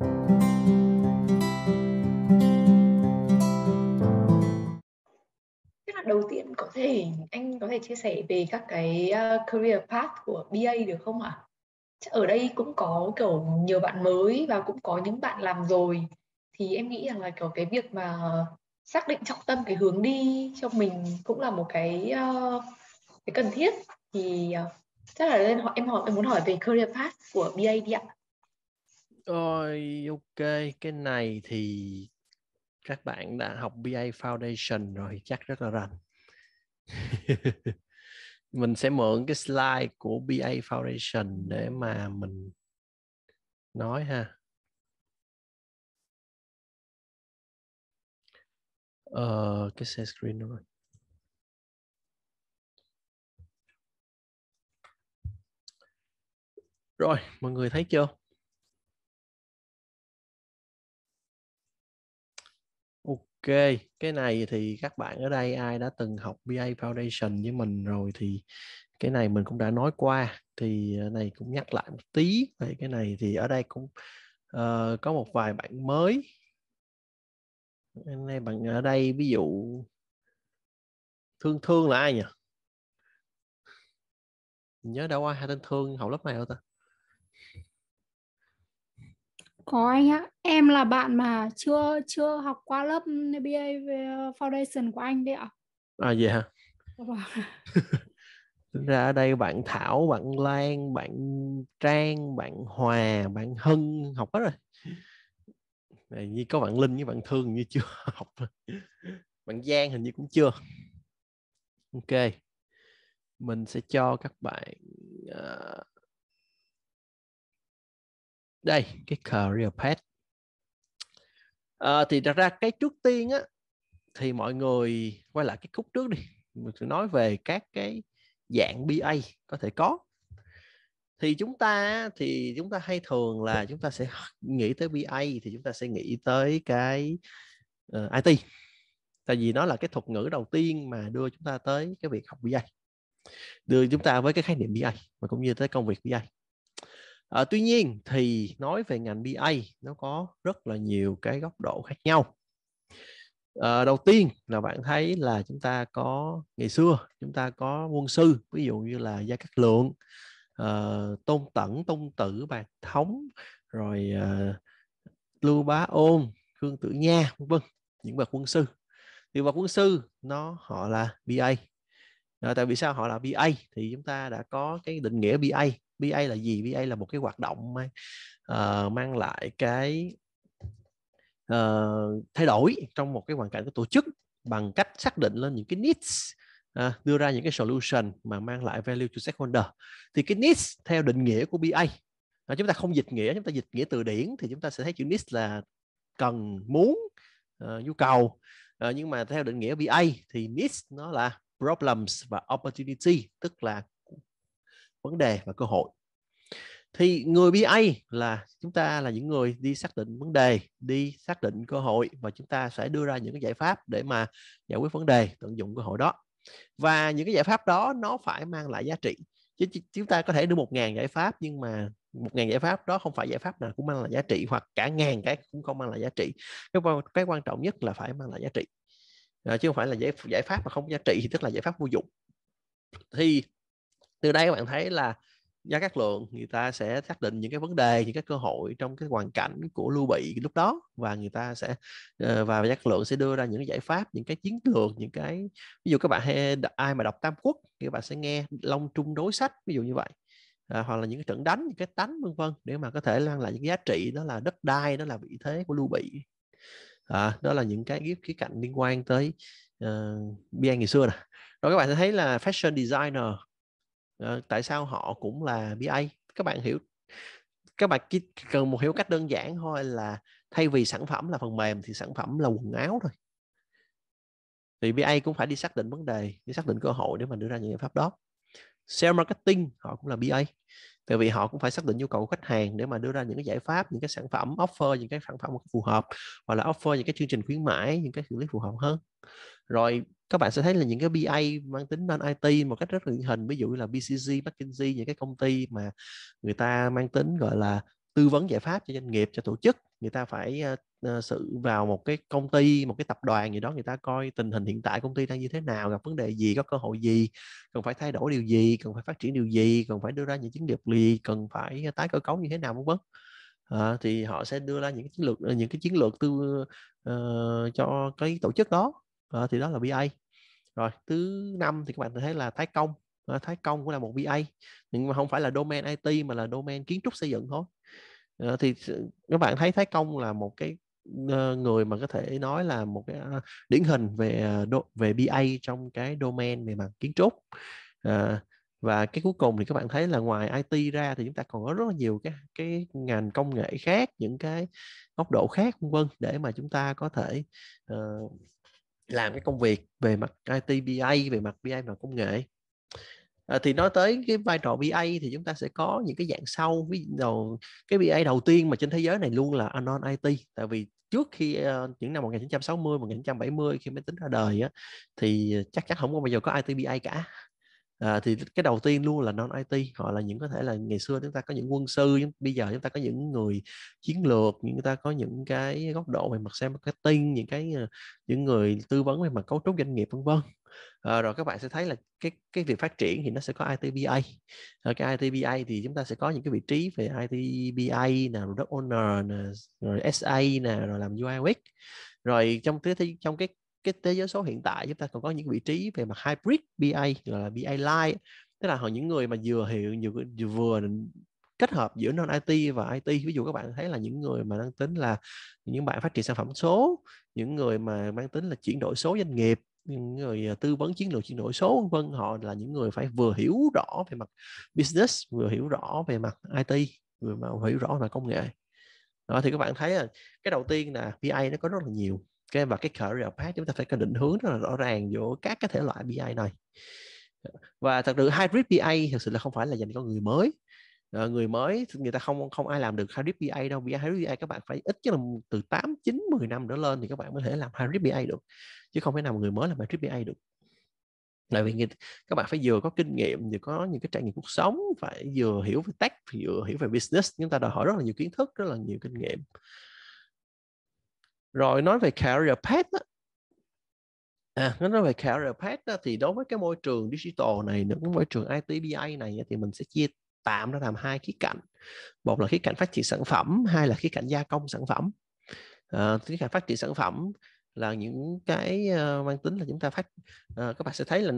Chắc là đầu tiên có thể anh có thể chia sẻ về các cái ờ, career path của BA được không ạ? Ở đây cũng có kiểu nhiều bạn mới và cũng có những bạn làm rồi thì em nghĩ rằng là kiểu cái việc mà xác định trọng tâm cái hướng đi cho mình cũng là một cái ờ, cái cần thiết thì ờ, chắc là lên hỏi em hỏi em muốn hỏi về career path của BA đi ạ. Rồi, ok, cái này thì các bạn đã học BA Foundation rồi chắc rất là rành. mình sẽ mượn cái slide của BA Foundation để mà mình nói ha. Ờ, cái share screen rồi. Rồi, mọi người thấy chưa? Ok, cái này thì các bạn ở đây ai đã từng học BA Foundation với mình rồi thì cái này mình cũng đã nói qua thì ờ, này cũng nhắc lại một tí về cái này thì ở đây cũng uh, có một vài bạn mới nay bạn ở đây ví dụ thương thương là ai nhỉ nhớ đâu ai hai tên thương học lớp này đâu ta có anh á em là bạn mà chưa chưa học qua lớp MBA Foundation của anh đấy ạ. À vậy hả? Vâng. ra đây bạn Thảo, bạn Lan, bạn Trang, bạn Hòa, bạn Hưng học hết rồi. Này, như có bạn Linh với bạn Thương như chưa học. Bạn Giang hình như cũng chưa. Ok. Mình sẽ cho các bạn uh, đây cái career path à, thì đặt ra cái trước tiên á thì mọi người quay lại cái khúc trước đi mình nói về các cái dạng BA có thể có thì chúng ta thì chúng ta hay thường là chúng ta sẽ nghĩ tới BA thì chúng ta sẽ nghĩ tới cái uh, ờ, IT tại vì nó là cái thuật ngữ đầu tiên mà đưa chúng ta tới cái việc học BA đưa chúng ta với cái khái niệm BA và cũng như tới công việc BA à, tuy nhiên thì nói về ngành BA nó có rất là nhiều cái góc độ khác nhau à, đầu tiên là bạn thấy là chúng ta có ngày xưa chúng ta có quân sư ví dụ như là gia cát lượng à, tôn tẩn tôn tử bạc thống rồi à, lưu bá ôn khương tử nha vân vân những bậc quân sư thì bậc quân sư nó họ là BA à, tại vì sao họ là BA thì chúng ta đã có cái định nghĩa BA BA là gì BA là một cái hoạt động mang uh, mang lại cái uh, thay đổi trong một cái hoàn cảnh của tổ chức bằng cách xác định lên những cái needs À, đưa ra những cái solution mà mang lại value to stakeholder thì cái needs theo định nghĩa của BA à, chúng ta không dịch nghĩa chúng ta dịch nghĩa từ điển thì chúng ta sẽ thấy chữ needs là cần muốn uh, nhu cầu uh, nhưng mà theo định nghĩa BA thì needs nó là problems và opportunity tức là vấn đề và cơ hội thì người BA là chúng ta là những người đi xác định vấn đề, đi xác định cơ hội và chúng ta sẽ đưa ra những cái giải pháp để mà giải quyết vấn đề, tận dụng cơ hội đó. Và những cái giải pháp đó nó phải mang lại giá trị. Chứ chúng ta có thể đưa một ngàn giải pháp nhưng mà một ngàn giải pháp đó không phải giải pháp nào cũng mang lại giá trị hoặc cả ngàn cái cũng không mang lại giá trị. Cái, cái quan trọng nhất là phải mang lại giá trị. À, chứ không phải là giải, giải pháp mà không giá trị thì tức là giải pháp vô dụng. Thì từ đây các bạn thấy là Gia Cát Lượng người ta sẽ xác định những cái vấn đề, những cái cơ hội trong cái hoàn cảnh của Lưu Bị lúc đó và người ta sẽ ờ, và Gia Cát Lượng sẽ đưa ra những giải pháp, những cái chiến lược, những cái ví dụ các bạn hay ai mà đọc Tam Quốc thì các bạn sẽ nghe Long Trung đối sách ví dụ như vậy à, hoặc là những cái trận đánh, những cái tánh vân vân để mà có thể mang lại những giá trị đó là đất đai, đó là vị thế của Lưu Bị à, đó là những cái khía cạnh liên quan tới uh, BI ngày xưa nè rồi các bạn sẽ thấy là fashion designer Ờ, tại sao họ cũng là BA các bạn hiểu các bạn chỉ cần một hiểu cách đơn giản thôi là thay vì sản phẩm là phần mềm thì sản phẩm là quần áo thôi thì BA cũng phải đi xác định vấn đề đi xác định cơ hội để mà đưa ra những giải pháp đó sale marketing họ cũng là BA tại vì họ cũng phải xác định nhu cầu của khách hàng để mà đưa ra những cái giải pháp những cái sản phẩm offer những cái sản phẩm phù hợp hoặc là offer những cái chương trình khuyến mãi những cái xử lý phù hợp hơn rồi các bạn sẽ thấy là những cái BA mang tính non IT một cách rất điển hình ví dụ như là BCG, McKinsey những cái công ty mà người ta mang tính gọi là tư vấn giải pháp cho doanh nghiệp cho tổ chức người ta phải ờ, ờ, sự vào một cái công ty một cái tập đoàn gì đó người ta coi tình hình hiện tại công ty đang như thế nào gặp vấn đề gì có cơ hội gì cần phải thay đổi điều gì cần phải phát triển điều gì cần phải đưa ra những chiến lược gì cần phải tái cơ cấu như thế nào vân vân à, thì họ sẽ đưa ra những chiến lược những cái chiến lược tư uh, cho cái tổ chức đó à, thì đó là BA rồi thứ năm thì các bạn thấy là Thái Công à, Thái Công cũng là một BA nhưng mà không phải là domain IT mà là domain kiến trúc xây dựng thôi à, thì các bạn thấy Thái Công là một cái người mà có thể nói là một cái điển hình về về BA trong cái domain về mặt kiến trúc à, và cái cuối cùng thì các bạn thấy là ngoài IT ra thì chúng ta còn có rất là nhiều cái cái ngành công nghệ khác những cái góc độ khác vân vân để mà chúng ta có thể uh, làm cái công việc về mặt IT BA về mặt BA và công nghệ à, thì nói tới cái vai trò BA thì chúng ta sẽ có những cái dạng sau ví dụ cái BA đầu tiên mà trên thế giới này luôn là anon IT tại vì trước khi uh, những năm 1960 1970 khi máy tính ra đời á, thì chắc chắn không có bao giờ có IT BA cả à, thì cái đầu tiên luôn là non IT họ là những có thể là ngày xưa chúng ta có những quân sư bây giờ chúng ta có những người chiến lược những ta có những cái góc độ về mặt xem marketing những cái ờ, những người tư vấn về mặt cấu trúc doanh nghiệp vân vân à, rồi các bạn sẽ thấy là cái cái việc phát triển thì nó sẽ có ITBA à, ờ, cái ITBA thì chúng ta sẽ có những cái vị trí về ITBA nào product owner nè rồi SA nè rồi làm UI week rồi trong cái trong cái cái thế giới số hiện tại chúng ta còn có những vị trí về mặt hybrid BI gọi là BI line tức là họ những người mà vừa hiểu vừa, vừa kết hợp giữa non IT và IT ví dụ các bạn thấy là những người mà đang tính là những bạn phát triển sản phẩm số những người mà mang tính là chuyển đổi số doanh nghiệp những người à, tư vấn chiến lược chuyển đổi số vân vân họ là những người phải vừa hiểu rõ về mặt business vừa hiểu rõ về mặt IT vừa mà hiểu rõ về mặt công nghệ đó thì các bạn thấy là cái đầu tiên là BI nó có rất là nhiều cái và cái career path chúng ta phải có định hướng rất là rõ ràng giữa các cái thể loại BI này và thật sự hybrid BI thực sự là không phải là dành cho người mới ờ, người mới người ta không không ai làm được hybrid BI đâu BI hybrid BI các bạn phải ít nhất là từ 8 9 10 năm trở lên thì các bạn mới thể làm hybrid BI được chứ không phải nào người mới làm hybrid BI được tại vì các bạn phải vừa có kinh nghiệm vừa có những cái trải nghiệm cuộc sống phải vừa hiểu về tech vừa hiểu về business chúng ta đòi hỏi rất là nhiều kiến thức rất là nhiều kinh nghiệm rồi nói về career path đó. À, nói về career path đó, thì đối với cái môi trường digital này nữa môi trường ITBI này thì mình sẽ chia tạm ra làm hai khía cạnh một là khía cạnh phát triển sản phẩm hai là khía cạnh gia công sản phẩm à, khía cạnh phát triển sản phẩm là những cái uh, mang tính là chúng ta phát uh, các bạn sẽ thấy là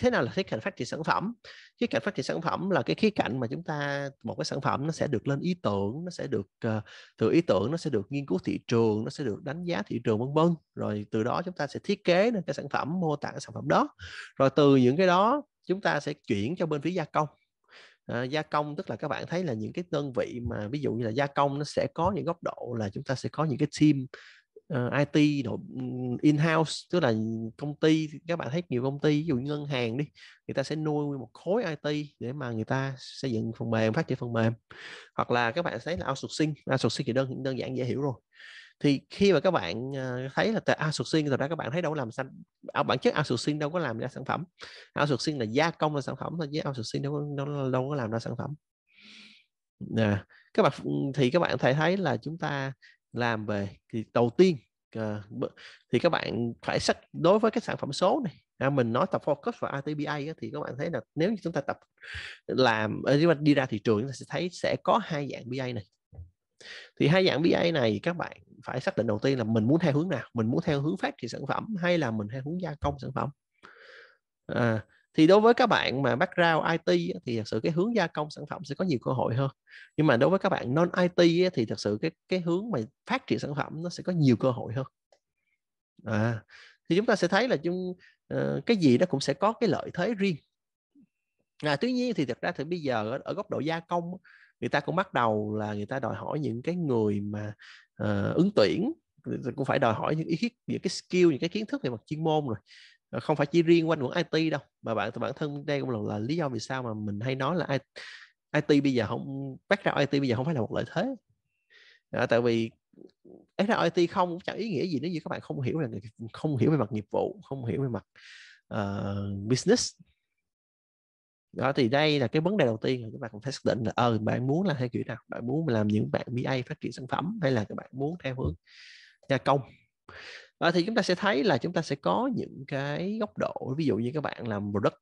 thế nào là khía cạnh phát triển sản phẩm khía cạnh phát triển sản phẩm là cái khía cạnh mà chúng ta một cái sản phẩm nó sẽ được lên ý tưởng nó sẽ được uh, từ ý tưởng nó sẽ được nghiên cứu thị trường nó sẽ được đánh giá thị trường vân vân rồi từ đó chúng ta sẽ thiết kế nên cái sản phẩm mô tả cái sản phẩm đó rồi từ những cái đó chúng ta sẽ chuyển cho bên phía gia công à, gia công tức là các bạn thấy là những cái đơn vị mà ví dụ như là gia công nó sẽ có những góc độ là chúng ta sẽ có những cái team uh, ờ, IT độ in-house tức là công ty các bạn thấy nhiều công ty ví dụ như ngân hàng đi người ta sẽ nuôi một khối IT để mà người ta xây dựng phần mềm phát triển phần mềm hoặc là các bạn thấy là outsourcing outsourcing thì đơn đơn giản dễ hiểu rồi thì khi mà các bạn ờ, thấy là từ outsourcing thật ra các bạn thấy đâu làm sản à, bản chất outsourcing đâu có làm ra sản phẩm outsourcing là gia công ra sản phẩm thôi chứ outsourcing đâu có, đâu, đâu có làm ra sản phẩm nè các bạn thì các bạn thể thấy là chúng ta làm về thì đầu tiên ờ, thì các bạn phải xác đối với cái sản phẩm số này à, mình nói tập focus vào RTBA thì các bạn thấy là nếu như chúng ta tập làm ờ, nếu mà đi ra thị trường chúng ta sẽ thấy sẽ có hai dạng BA này thì hai dạng BA này các bạn phải xác định đầu tiên là mình muốn theo hướng nào mình muốn theo hướng phát triển sản phẩm hay là mình theo hướng gia công sản phẩm à, thì đối với các bạn mà background IT thì thật sự cái hướng gia công sản phẩm sẽ có nhiều cơ hội hơn nhưng mà đối với các bạn non IT thì thật sự cái cái hướng mà phát triển sản phẩm nó sẽ có nhiều cơ hội hơn à, thì chúng ta sẽ thấy là chúng ờ, cái gì đó cũng sẽ có cái lợi thế riêng à, tuy nhiên thì thật ra thì bây giờ ở, ở góc độ gia công người ta cũng bắt đầu là người ta đòi hỏi những cái người mà uh, ứng tuyển cũng phải đòi hỏi những ý kiến những cái skill những cái kiến thức về mặt chuyên môn rồi Ờ, không phải chỉ riêng quanh quẩn IT đâu mà bạn bản thân đây cũng là, là lý do vì sao mà mình hay nói là IT, IT bây giờ không bắt background IT bây giờ không phải là một lợi thế à, tại vì bắt background IT không cũng chẳng ý nghĩa gì nếu như các bạn không hiểu là không hiểu về mặt nghiệp vụ không hiểu về mặt uh, business đó thì đây là cái vấn đề đầu tiên là các bạn phải xác định là ờ bạn muốn làm theo kiểu nào bạn muốn làm những bạn BA phát triển sản phẩm hay là các bạn muốn theo hướng gia công à, thì chúng ta sẽ thấy là chúng ta sẽ có những cái góc độ ví dụ như các bạn làm product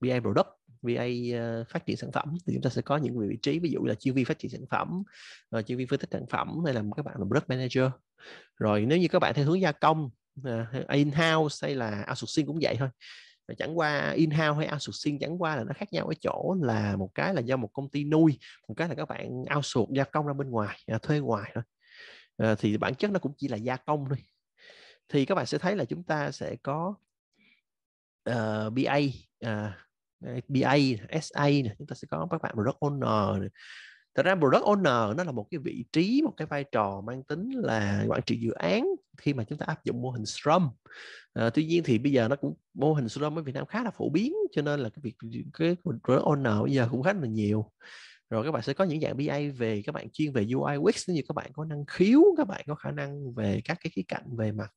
VA product VA ờ, phát triển sản phẩm thì chúng ta sẽ có những vị trí ví dụ là chuyên viên phát triển sản phẩm rồi ờ, chuyên viên phân tích sản phẩm hay là các bạn là product manager rồi nếu như các bạn theo hướng gia công in house hay là outsourcing cũng vậy thôi chẳng qua in-house hay outsourcing chẳng qua là nó khác nhau ở chỗ là một cái là do một công ty nuôi một cái là các bạn outsource gia công ra bên ngoài à, thuê ngoài thôi thì bản chất nó cũng chỉ là gia công thôi thì các bạn sẽ thấy là chúng ta sẽ có uh, ờ, BA uh, à, BA SA này. chúng ta sẽ có các bạn product owner này. Thật ra product owner nó là một cái vị trí, một cái vai trò mang tính là quản trị dự án khi mà chúng ta áp dụng mô hình Scrum. À, tuy nhiên thì bây giờ nó cũng mô hình Scrum ở Việt Nam khá là phổ biến cho nên là cái việc cái product owner bây giờ cũng khá là nhiều rồi các bạn sẽ có những dạng BA về các bạn chuyên về UI UX như các bạn có năng khiếu các bạn có khả năng về các cái khía cạnh về mặt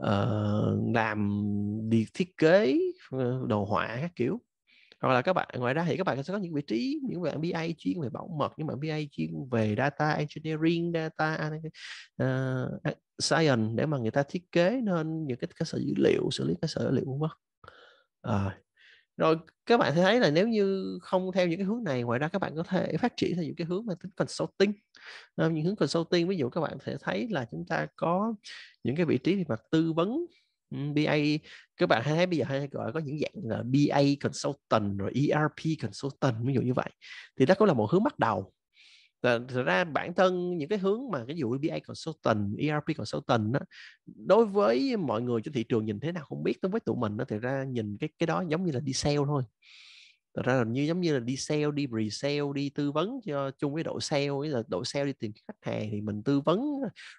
uh, làm đi thiết kế ờ, đồ họa các kiểu hoặc là các bạn ngoài ra thì các bạn sẽ có những vị trí những bạn BA chuyên về bảo mật những bạn BA chuyên về data engineering data uh, science để mà người ta thiết kế nên những cái cơ sở dữ liệu xử lý cơ sở dữ liệu vân vân à, rồi các bạn sẽ thấy là nếu như không theo những cái hướng này ngoài ra các bạn có thể phát triển theo những cái hướng mang tính consulting à, những hướng consulting ví dụ các bạn sẽ thấy là chúng ta có những cái vị trí về mặt tư vấn ừ, BA các bạn hay thấy bây giờ hay gọi có những dạng là BA consultant rồi ERP consultant ví dụ như vậy thì đó cũng là một hướng bắt đầu Ờ, thật ra bản thân những cái hướng mà cái vụ EBA consultant, ERP consultant đó, đối với mọi người trên thị trường nhìn thế nào không biết đối với tụi mình nó thật ra nhìn cái cái đó giống như là đi sale thôi thật ra là như giống như là đi sale đi resale đi tư vấn cho chung với đội sale ấy là đội sale đi tìm khách hàng thì mình tư vấn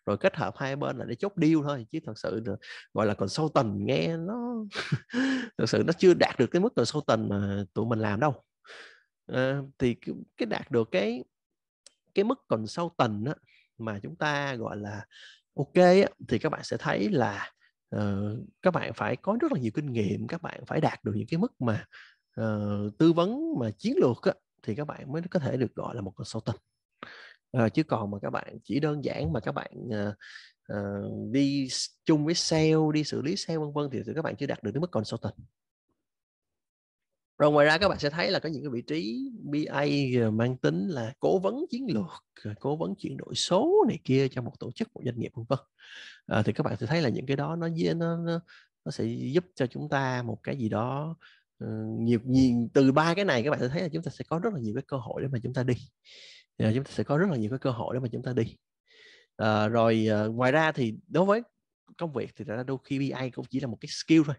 rồi kết hợp hai bên là để chốt deal thôi chứ thật sự là, gọi là còn sâu tình nghe nó thật sự nó chưa đạt được cái mức sâu tình mà tụi mình làm đâu à, thì cái đạt được cái cái mức còn sâu tần á, mà chúng ta gọi là ok á, thì các bạn sẽ thấy là uh, các bạn phải có rất là nhiều kinh nghiệm các bạn phải đạt được những cái mức mà uh, tư vấn mà chiến lược á, thì các bạn mới có thể được gọi là một con consultant uh, ờ, chứ còn mà các bạn chỉ đơn giản mà các bạn uh, uh, đi chung với sale đi xử lý sale vân vân thì, thì các bạn chưa đạt được cái mức tần rồi ngoài ra các bạn sẽ thấy là có những cái vị trí BA mang tính là cố vấn chiến lược cố vấn chuyển đổi số này kia cho một tổ chức một doanh nghiệp vân vân à, thì các bạn sẽ thấy là những cái đó nó nó nó sẽ giúp cho chúng ta một cái gì đó ờ, nhiều nhìn từ ba cái này các bạn sẽ thấy là chúng ta sẽ có rất là nhiều cái cơ hội để mà chúng ta đi à, chúng ta sẽ có rất là nhiều cái cơ hội để mà chúng ta đi à, rồi à, ngoài ra thì đối với công việc thì đôi khi BI cũng chỉ là một cái skill thôi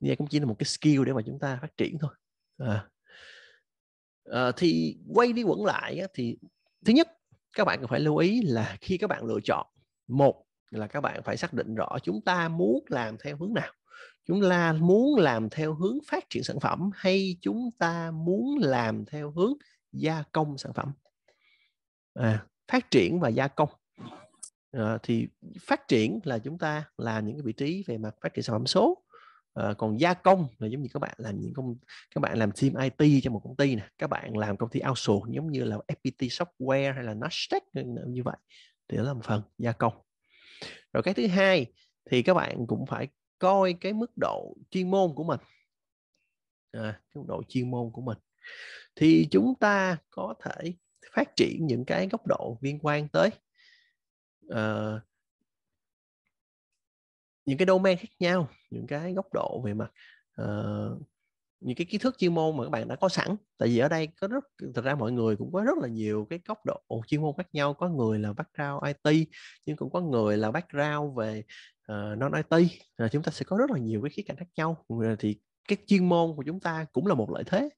BI cũng chỉ là một cái skill để mà chúng ta phát triển thôi à, à, thì quay đi quẩn lại thì thứ nhất các bạn cần phải lưu ý là khi các bạn lựa chọn một là các bạn phải xác định rõ chúng ta muốn làm theo hướng nào chúng ta muốn làm theo hướng phát triển sản phẩm hay chúng ta muốn làm theo hướng gia công sản phẩm à, phát triển và gia công à, thì phát triển là chúng ta làm những cái vị trí về mặt phát triển sản phẩm số à, còn gia công là giống như các bạn làm những công các bạn làm team IT cho một công ty này các bạn làm công ty outsource giống như là FPT Software hay là Nasdaq như vậy thì đó là một phần gia công rồi cái thứ hai thì các bạn cũng phải coi cái mức độ chuyên môn của mình à, cái mức độ chuyên môn của mình thì chúng ta có thể phát triển những cái góc độ liên quan tới uh, những cái domain khác nhau những cái góc độ về mặt uh, những cái kiến thức chuyên môn mà các bạn đã có sẵn tại vì ở đây có rất thực ra mọi người cũng có rất là nhiều cái góc độ chuyên môn khác nhau có người là background IT nhưng cũng có người là background về uh, non IT là ờ, chúng ta sẽ có rất là nhiều cái khía cạnh khác nhau thì cái chuyên môn của chúng ta cũng là một lợi thế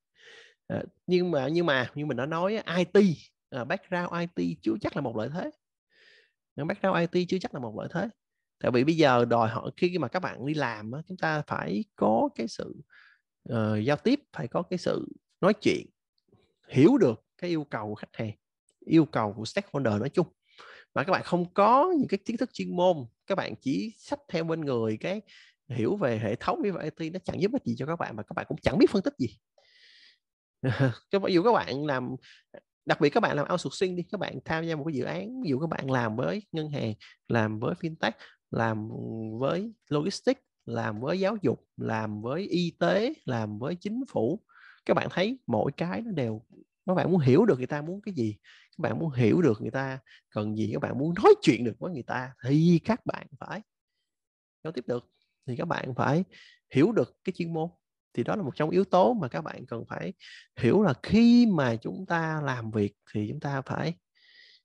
uh, nhưng mà nhưng mà như mình đã nói IT uh, background IT chưa chắc là một lợi thế background IT chưa chắc là một lợi thế tại vì bây giờ đòi hỏi khi mà các bạn đi làm chúng ta phải có cái sự uh, giao tiếp phải có cái sự nói chuyện hiểu được cái yêu cầu của khách hàng yêu cầu của stakeholder nói chung mà các bạn không có những cái kiến thức chuyên môn các bạn chỉ sách theo bên người cái hiểu về hệ thống với IT nó chẳng giúp ích gì cho các bạn mà các bạn cũng chẳng biết phân tích gì cho ví dụ các bạn làm đặc biệt các bạn làm outsourcing đi các bạn tham gia một cái dự án ví dụ các bạn làm với ngân hàng làm với fintech làm với logistics làm với giáo dục làm với y tế làm với chính phủ các bạn thấy mỗi cái nó đều các bạn muốn hiểu được người ta muốn cái gì các bạn muốn hiểu được người ta cần gì các bạn muốn nói chuyện được với người ta thì các bạn phải giao tiếp được thì các bạn phải hiểu được cái chuyên môn thì đó là một trong yếu tố mà các bạn cần phải hiểu là khi mà chúng ta làm việc thì chúng ta phải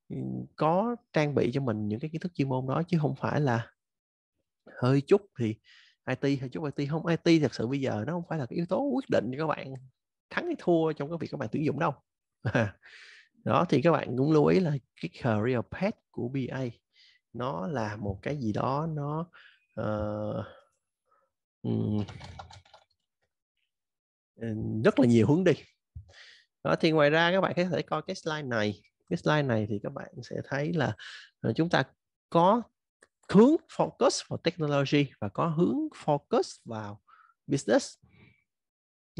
ừ, có trang bị cho mình những cái kiến thức chuyên môn đó chứ không phải là hơi chút thì IT hơi chút IT không IT thật sự bây giờ nó không phải là cái yếu tố quyết định cho các bạn thắng hay thua trong cái việc các bạn tuyển dụng đâu đó thì các bạn cũng lưu ý là cái career path của BA nó là một cái gì đó nó uh, rất là nhiều hướng đi đó thì ngoài ra các bạn có thể coi cái slide này cái slide này thì các bạn sẽ thấy là ờ, chúng ta có hướng focus vào technology và có hướng focus vào business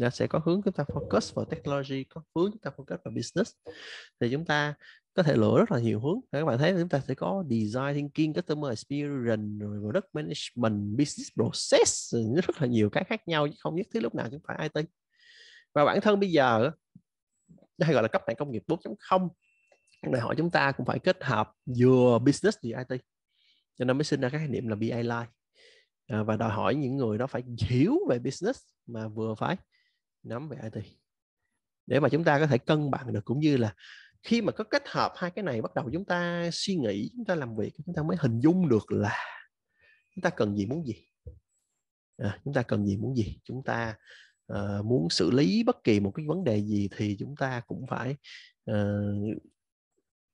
nó sẽ có hướng chúng ta focus vào technology có hướng chúng ta focus vào business thì chúng ta có thể lựa rất là nhiều hướng các bạn thấy chúng ta sẽ có design thinking customer experience rồi product management business process rất là nhiều cái khác nhau chứ không nhất thiết lúc nào chúng phải IT và bản thân bây giờ hay gọi là cấp mạng công nghiệp 4.0 đòi hỏi chúng ta cũng phải kết hợp vừa business vừa IT cho nên mới sinh ra cái khái niệm là BA line à, và đòi hỏi những người đó phải hiểu về business mà vừa phải nắm về IT để mà chúng ta có thể cân bằng được cũng như là khi mà có kết hợp hai cái này bắt đầu chúng ta suy nghĩ chúng ta làm việc chúng ta mới hình dung được là chúng ta cần gì muốn gì à, chúng ta cần gì muốn gì chúng ta uh, muốn xử lý bất kỳ một cái vấn đề gì thì chúng ta cũng phải uh,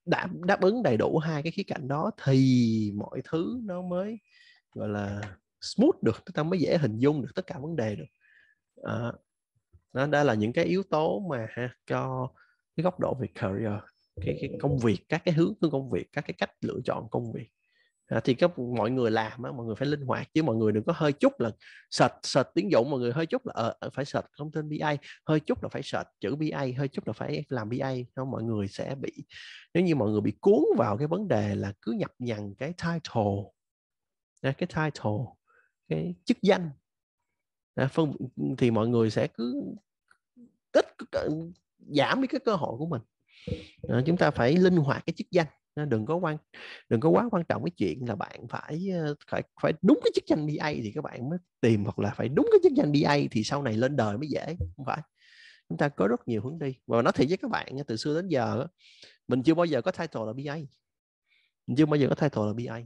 đáp đáp ứng đầy đủ hai cái khía cạnh đó thì mọi thứ nó mới gọi là smooth được chúng ta mới dễ hình dung được tất cả vấn đề được à, đó đó là những cái yếu tố mà ha, cho cái góc độ về career cái, cái công việc các cái hướng của công việc các cái cách lựa chọn công việc à, thì các mọi người làm á, mọi người phải linh hoạt chứ mọi người đừng có hơi chút là sệt sệt tiếng dụng mọi người hơi chút là ờ, ờ phải sệt thông tin BI hơi chút là phải sệt chữ BI hơi chút là phải làm BI không mọi người sẽ bị nếu như mọi người bị cuốn vào cái vấn đề là cứ nhập nhằng cái title à, cái title cái chức danh à, phân thì mọi người sẽ cứ ít giảm đi cái cơ hội của mình à, chúng ta phải linh hoạt cái chức danh nên đừng có quan đừng có quá quan trọng cái chuyện là bạn phải ờ, phải phải đúng cái chức danh BA thì các bạn mới tìm hoặc là phải đúng cái chức danh BA thì sau này lên đời mới dễ không phải chúng ta có rất nhiều hướng đi và nói thiệt với các bạn từ xưa đến giờ mình chưa bao giờ có title là BA mình chưa bao giờ có title là BA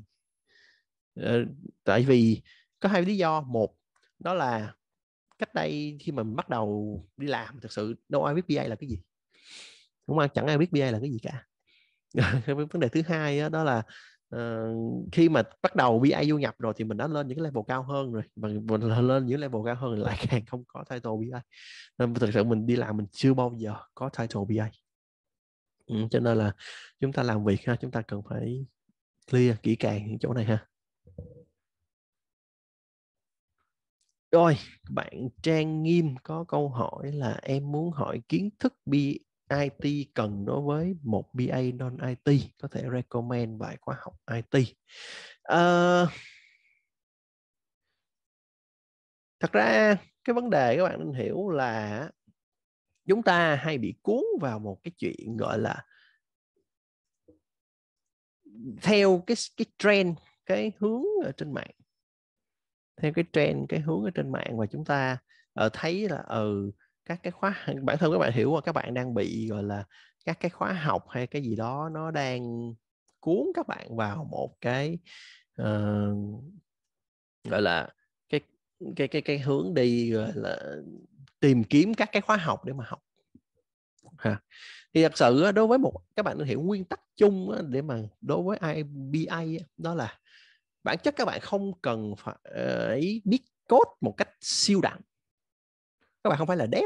ờ, tại vì có hai lý do một đó là cách đây khi mình bắt đầu đi làm thực sự đâu ai biết BA là cái gì đúng không chẳng ai biết BA là cái gì cả vấn đề thứ hai đó, là uh, khi mà bắt đầu BI du nhập rồi thì mình đã lên những cái level cao hơn rồi và mình lên những level cao hơn lại càng không có title BI nên thực sự mình đi làm mình chưa bao giờ có title BI ừ, cho nên là chúng ta làm việc ha chúng ta cần phải clear kỹ càng những chỗ này ha Rồi, bạn Trang Nghiêm có câu hỏi là em muốn hỏi kiến thức BI IT cần đối với một BA non IT có thể recommend bài khóa học IT uh, ờ, thật ra cái vấn đề các bạn nên hiểu là chúng ta hay bị cuốn vào một cái chuyện gọi là theo cái cái trend cái hướng ở trên mạng theo cái trend cái hướng ở trên mạng và chúng ta uh, thấy là ở ừ, uh, các cái khóa bản thân các bạn hiểu là các bạn đang bị gọi là các cái khóa học hay cái gì đó nó đang cuốn các bạn vào một cái uh, gọi là cái cái cái cái hướng đi gọi là tìm kiếm các cái khóa học để mà học ha thì thật sự đối với một các bạn hiểu nguyên tắc chung để mà đối với IBA đó là bản chất các bạn không cần phải ờ, biết code một cách siêu đẳng các bạn không phải là đẹp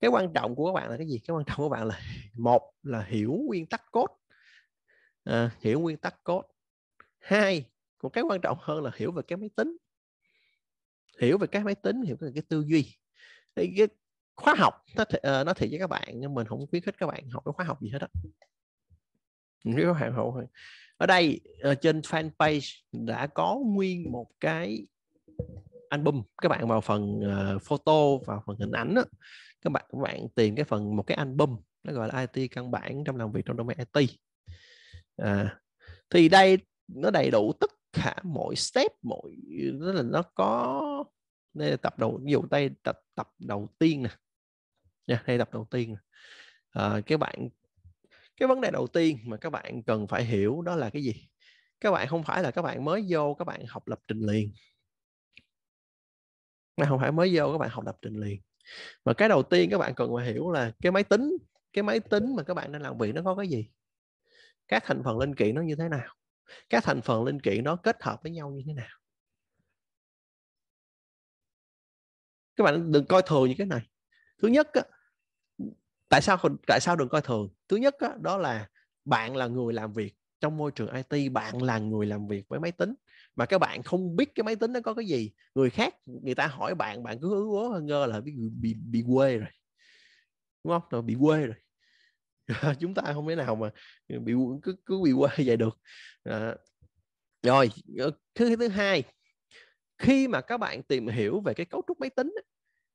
cái quan trọng của các bạn là cái gì cái quan trọng của các bạn là một là hiểu nguyên tắc cốt à, hiểu nguyên tắc cốt hai một cái quan trọng hơn là hiểu về cái máy tính hiểu về cái máy tính hiểu về cái tư duy thì cái khóa học nó thì uh, ờ, nó thì với các bạn nhưng mình không khuyến khích các bạn học cái khóa học gì hết á khóa học ở đây ờ, trên fanpage đã có nguyên một cái album các bạn vào phần uh, photo vào phần hình ảnh đó, các bạn các bạn tìm cái phần một cái album nó gọi là IT căn bản trong làm việc trong domain IT à, thì đây nó đầy đủ tất cả mỗi step mỗi nó là nó có đây là tập đầu ví dụ đây tập tập đầu tiên nè nha đây tập đầu tiên À, các bạn cái vấn đề đầu tiên mà các bạn cần phải hiểu đó là cái gì các bạn không phải là các bạn mới vô các bạn học lập trình liền bạn không phải mới vô các bạn học lập trình liền mà cái đầu tiên các bạn cần phải hiểu là cái máy tính cái máy tính mà các bạn đang làm việc nó có cái gì các thành phần linh kiện nó như thế nào các thành phần linh kiện nó kết hợp với nhau như thế nào các bạn đừng coi thường như cái này thứ nhất tại sao tại sao đừng coi thường thứ nhất đó là bạn là người làm việc trong môi trường IT bạn là người làm việc với máy tính mà các bạn không biết cái máy tính nó có cái gì người khác người ta hỏi bạn bạn cứ ứ hơn ngơ là bị, bị bị quê rồi đúng không rồi bị quê rồi chúng ta không thể nào mà bị cứ cứ bị quê vậy được à, rồi ờ, thứ thứ hai khi mà các bạn tìm hiểu về cái cấu trúc máy tính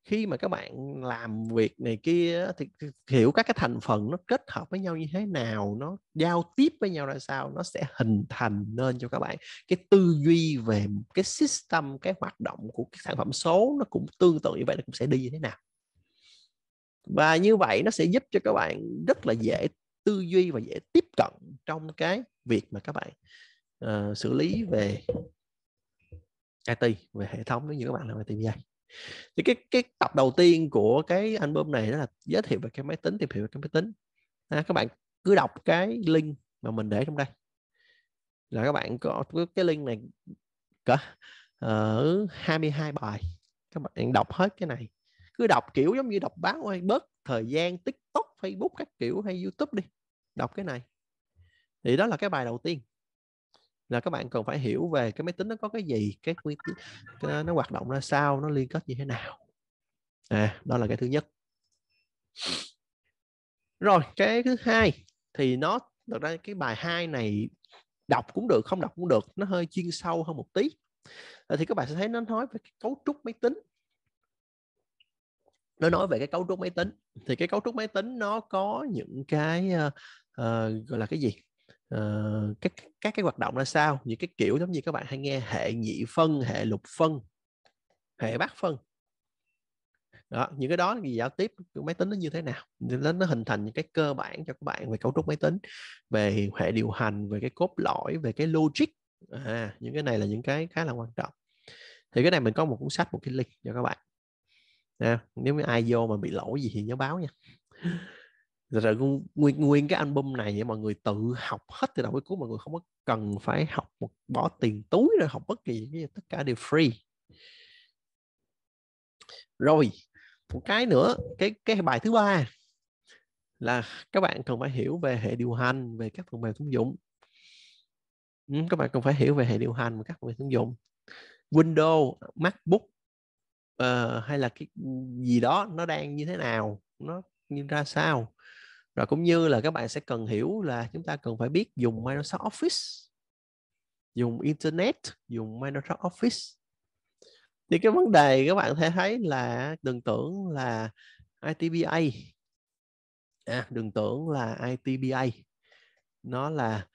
khi mà các bạn làm việc này kia thì hiểu các cái thành phần nó kết hợp với nhau như thế nào nó giao tiếp với nhau ra sao nó sẽ hình thành nên cho các bạn cái tư duy về cái system cái hoạt động của cái sản phẩm số nó cũng tương tự như vậy nó cũng sẽ đi như thế nào và như vậy nó sẽ giúp cho các bạn rất là dễ tư duy và dễ tiếp cận trong cái việc mà các bạn uh, xử lý về IT về hệ thống nếu như các bạn làm về VI thì cái cái tập đầu tiên của cái album này đó là giới thiệu về cái máy tính tìm hiểu về cái máy tính à, các bạn cứ đọc cái link mà mình để trong đây là các bạn có cái link này cả ở uh, 22 bài các bạn đọc hết cái này cứ đọc kiểu giống như đọc báo hay bớt thời gian tiktok facebook các kiểu hay youtube đi đọc cái này thì đó là cái bài đầu tiên là các bạn cần phải hiểu về cái máy tính nó có cái gì cái, cái nó hoạt động ra sao nó liên kết như thế nào à, đó là cái thứ nhất rồi cái thứ hai thì nó thật ra cái bài hai này đọc cũng được không đọc cũng được nó hơi chuyên sâu hơn một tí ờ, thì các bạn sẽ thấy nó nói về cái cấu trúc máy tính nó nói về cái cấu trúc máy tính thì cái cấu trúc máy tính nó có những cái uh, gọi là cái gì uh, ờ, các các cái hoạt động ra sao những cái kiểu giống như các bạn hay nghe hệ nhị phân hệ lục phân hệ bát phân đó những cái đó là gì giao tiếp máy tính nó như thế nào nó nó hình thành những cái cơ bản cho các bạn về cấu trúc máy tính về hệ điều hành về cái cốt lõi về cái logic à, những cái này là những cái khá là quan trọng thì cái này mình có một cuốn sách một cái link cho các bạn à, nếu như ai vô mà bị lỗi gì thì nhớ báo nha rồi, rồi nguyên nguyên cái album này vậy mọi người tự học hết từ đầu tới cuối mọi người không có cần phải học một bỏ tiền túi rồi học bất kỳ gì tất cả đều free rồi một cái nữa cái cái bài thứ ba là các bạn cần phải hiểu về hệ điều hành về các phần mềm ứng dụng các bạn cần phải hiểu về hệ điều hành và các phần mềm ứng dụng Windows MacBook uh, hay là cái gì đó nó đang như thế nào nó như ra sao rồi cũng như là các bạn sẽ cần hiểu là chúng ta cần phải biết dùng Microsoft Office dùng internet dùng Microsoft Office thì cái vấn đề các bạn thể thấy là đừng tưởng là ITBA à, đừng tưởng là ITBA nó là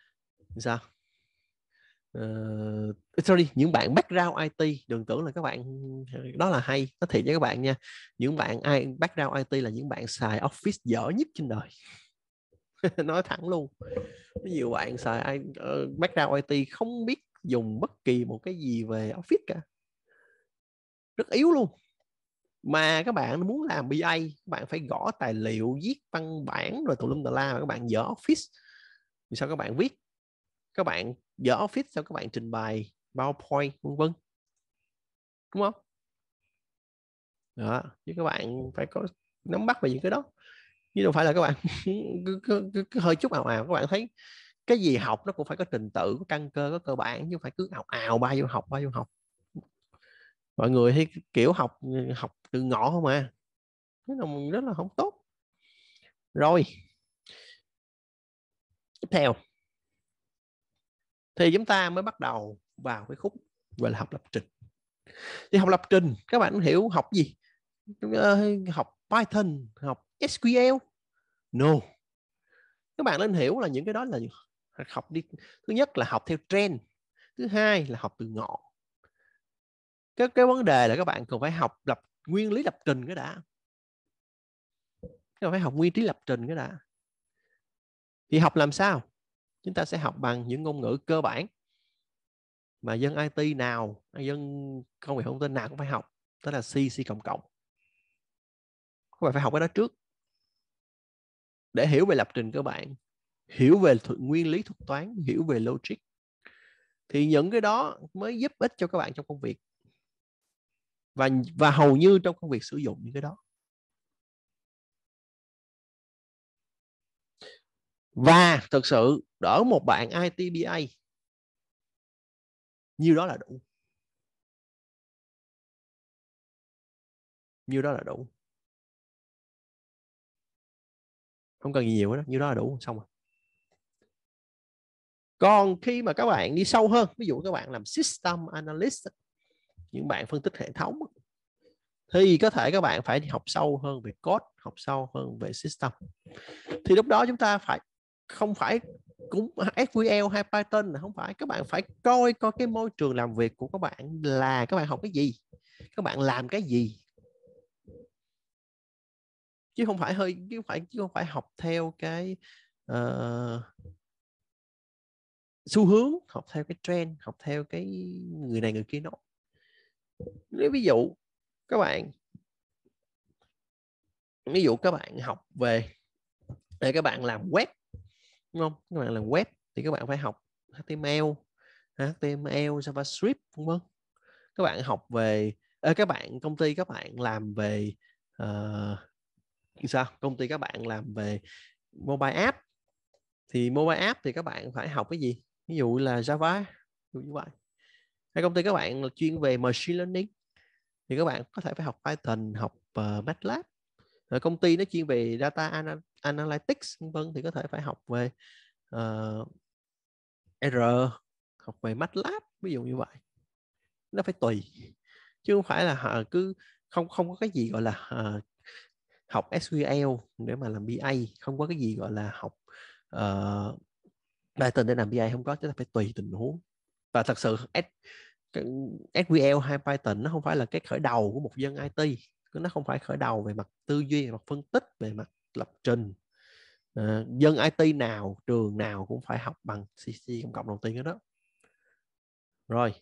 sao uh, sorry những bạn background IT đừng tưởng là các bạn ờ, đó là hay nó thiệt với các bạn nha những bạn ai background IT là những bạn xài Office dở nhất trên đời nói thẳng luôn có nhiều bạn xài ai uh, ờ, background IT không biết dùng bất kỳ một cái gì về Office cả rất yếu luôn mà các bạn muốn làm BA các bạn phải gõ tài liệu viết văn bản rồi tùm lum tà la mà các bạn dở Office vì sao các bạn viết các bạn dở office sao các bạn trình bày powerpoint vân vân đúng không đó chứ các bạn phải có nắm bắt về những cái đó chứ đâu phải là các bạn cứ, cứ, cứ, cứ hơi chút ào ào các bạn thấy cái gì học nó cũng phải có trình tự có căn cơ có cơ bản chứ không phải cứ ào ào ba vô học ba vô học mọi người thấy kiểu học học từ ngõ không à cái là rất là không tốt rồi tiếp theo thì chúng ta mới bắt đầu vào cái khúc gọi là học lập trình thì học lập trình các bạn hiểu học gì ờ, học Python học SQL no các bạn nên hiểu là những cái đó là học đi thứ nhất là học theo trend thứ hai là học từ ngọn cái cái vấn đề là các bạn cần phải học lập nguyên lý lập trình cái đã các bạn phải học nguyên lý lập trình cái đã thì học làm sao chúng ta sẽ học bằng những ngôn ngữ cơ bản mà dân IT nào dân công nghệ thông tin nào cũng phải học đó là C C cộng cộng các bạn phải học cái đó trước để hiểu về lập trình cơ bản hiểu về thuật, nguyên lý thuật toán hiểu về logic thì những cái đó mới giúp ích cho các bạn trong công việc và và hầu như trong công việc sử dụng những cái đó và thực sự đỡ một bạn ITBA nhiêu đó là đủ nhiêu đó là đủ không cần gì nhiều hết nhiêu đó là đủ xong rồi còn khi mà các bạn đi sâu hơn ví dụ các bạn làm system analyst những bạn phân tích hệ thống thì có thể các bạn phải học sâu hơn về code học sâu hơn về system thì lúc đó chúng ta phải không phải cũng SQL hay Python là không phải các bạn phải coi coi cái môi trường làm việc của các bạn là các bạn học cái gì các bạn làm cái gì chứ không phải hơi chứ không phải chứ không phải học theo cái uh, xu hướng học theo cái trend học theo cái người này người kia nói nếu ví dụ các bạn ví dụ các bạn học về để các bạn làm web đúng không các bạn làm web thì các bạn phải học HTML HTML JavaScript vân vân các bạn học về à, các bạn công ty các bạn làm về uh, sao công ty các bạn làm về mobile app thì mobile app thì các bạn phải học cái gì ví dụ là Java dụ như vậy hay công ty các bạn là chuyên về machine learning thì các bạn có thể phải học Python học uh, MATLAB rồi công ty nó chuyên về data analytics vân thì có thể phải học về uh, R học về MATLAB ví dụ như vậy nó phải tùy chứ không phải là uh, cứ không không có cái gì gọi là uh, học SQL để mà làm BA không có cái gì gọi là học uh, Python để làm BA không có chúng ta phải tùy tình huống và thật sự SQL hay Python nó không phải là cái khởi đầu của một dân IT nó không phải khởi đầu về mặt tư duy về mặt phân tích về mặt lập trình à, dân IT nào trường nào cũng phải học bằng CC công cộng đầu tiên đó rồi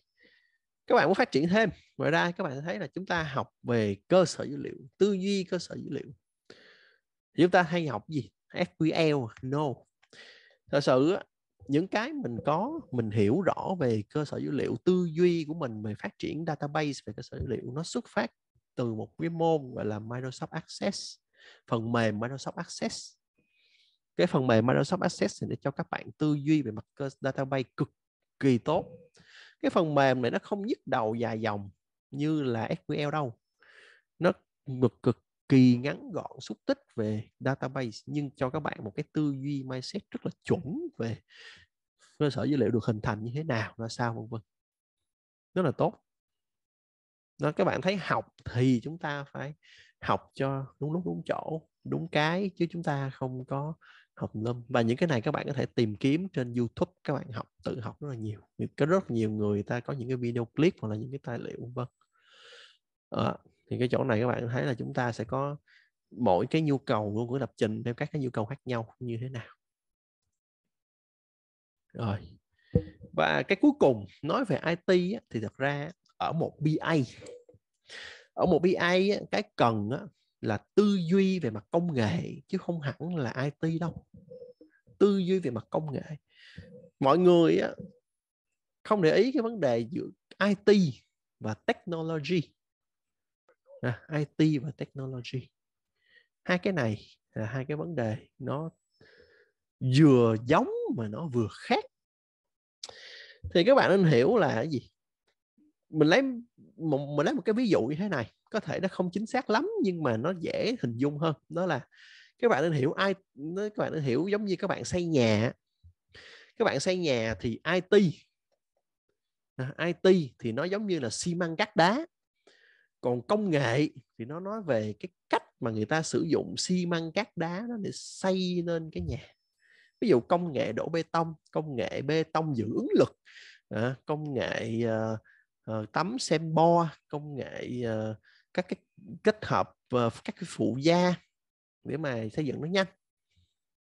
các bạn muốn phát triển thêm ngoài ra các bạn thấy là chúng ta học về cơ sở dữ liệu tư duy cơ sở dữ liệu thì chúng ta hay học gì SQL no thật sự những cái mình có mình hiểu rõ về cơ sở dữ liệu tư duy của mình về phát triển database về cơ sở dữ liệu nó xuất phát từ một cái môn gọi là Microsoft Access phần mềm Microsoft Access cái phần mềm Microsoft Access thì để cho các bạn tư duy về mặt cơ database cực kỳ tốt cái phần mềm này nó không nhức đầu dài dòng như là SQL đâu nó cực cực kỳ ngắn gọn xúc tích về database nhưng cho các bạn một cái tư duy mindset rất là chuẩn về cơ sở dữ liệu được hình thành như thế nào ra sao vân vân rất là tốt nó các bạn thấy học thì chúng ta phải học cho đúng lúc đúng, chỗ đúng cái chứ chúng ta không có học lâm và những cái này các bạn có thể tìm kiếm trên YouTube các bạn học tự học rất là nhiều có rất nhiều người ta có những cái video clip hoặc là những cái tài liệu vân à, thì cái chỗ này các bạn thấy là chúng ta sẽ có mỗi cái nhu cầu của, của lập trình theo các cái nhu cầu khác nhau như thế nào rồi và cái cuối cùng nói về IT thì thật ra ở một BA ở một BA cái cần là tư duy về mặt công nghệ chứ không hẳn là IT đâu tư duy về mặt công nghệ mọi người không để ý cái vấn đề giữa IT và technology à, IT và technology hai cái này là hai cái vấn đề nó vừa giống mà nó vừa khác thì các bạn nên hiểu là cái gì mình lấy một mình lấy một cái ví dụ như thế này có thể nó không chính xác lắm nhưng mà nó dễ hình dung hơn đó là các bạn nên hiểu ai các bạn nên hiểu giống như các bạn xây nhà các bạn xây nhà thì IT à, IT thì nó giống như là xi măng cắt đá còn công nghệ thì nó nói về cái cách mà người ta sử dụng xi măng cát đá đó để xây nên cái nhà ví dụ công nghệ đổ bê tông công nghệ bê tông giữ ứng lực à, công nghệ ờ, uh, ờ, tấm xem bo công nghệ uh, các cái kết hợp uh, các cái phụ gia để mà xây dựng nó nhanh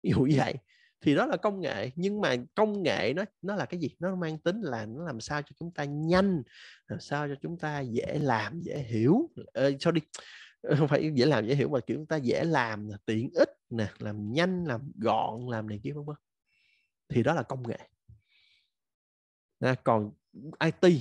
ví dụ vậy thì đó là công nghệ nhưng mà công nghệ nó nó là cái gì nó mang tính là nó làm sao cho chúng ta nhanh làm sao cho chúng ta dễ làm dễ hiểu ờ, sorry không phải dễ làm dễ hiểu mà kiểu chúng ta dễ làm tiện ích nè làm nhanh làm gọn làm này kia vân vân thì đó là công nghệ à, còn IT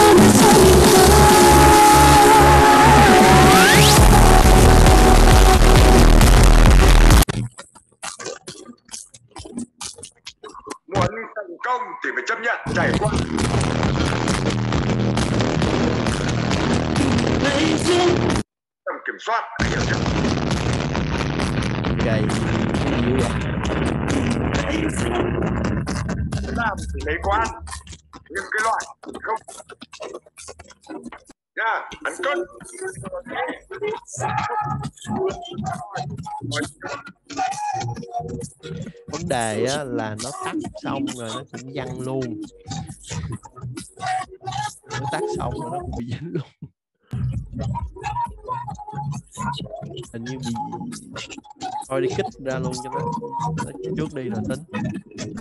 muốn thành công thì phải chấp nhận trải qua tầm kiểm soát anh hiểu chưa okay. làm thì lấy quan nhưng cái loại không Ja, dạ, anh Cân. Vấn đề á, là nó tắt xong rồi nó cũng văng luôn. Nó tắt xong rồi nó cũng bị dính luôn. Hình như bị thôi đi kích ra luôn cho nó, nó trước đi rồi tính.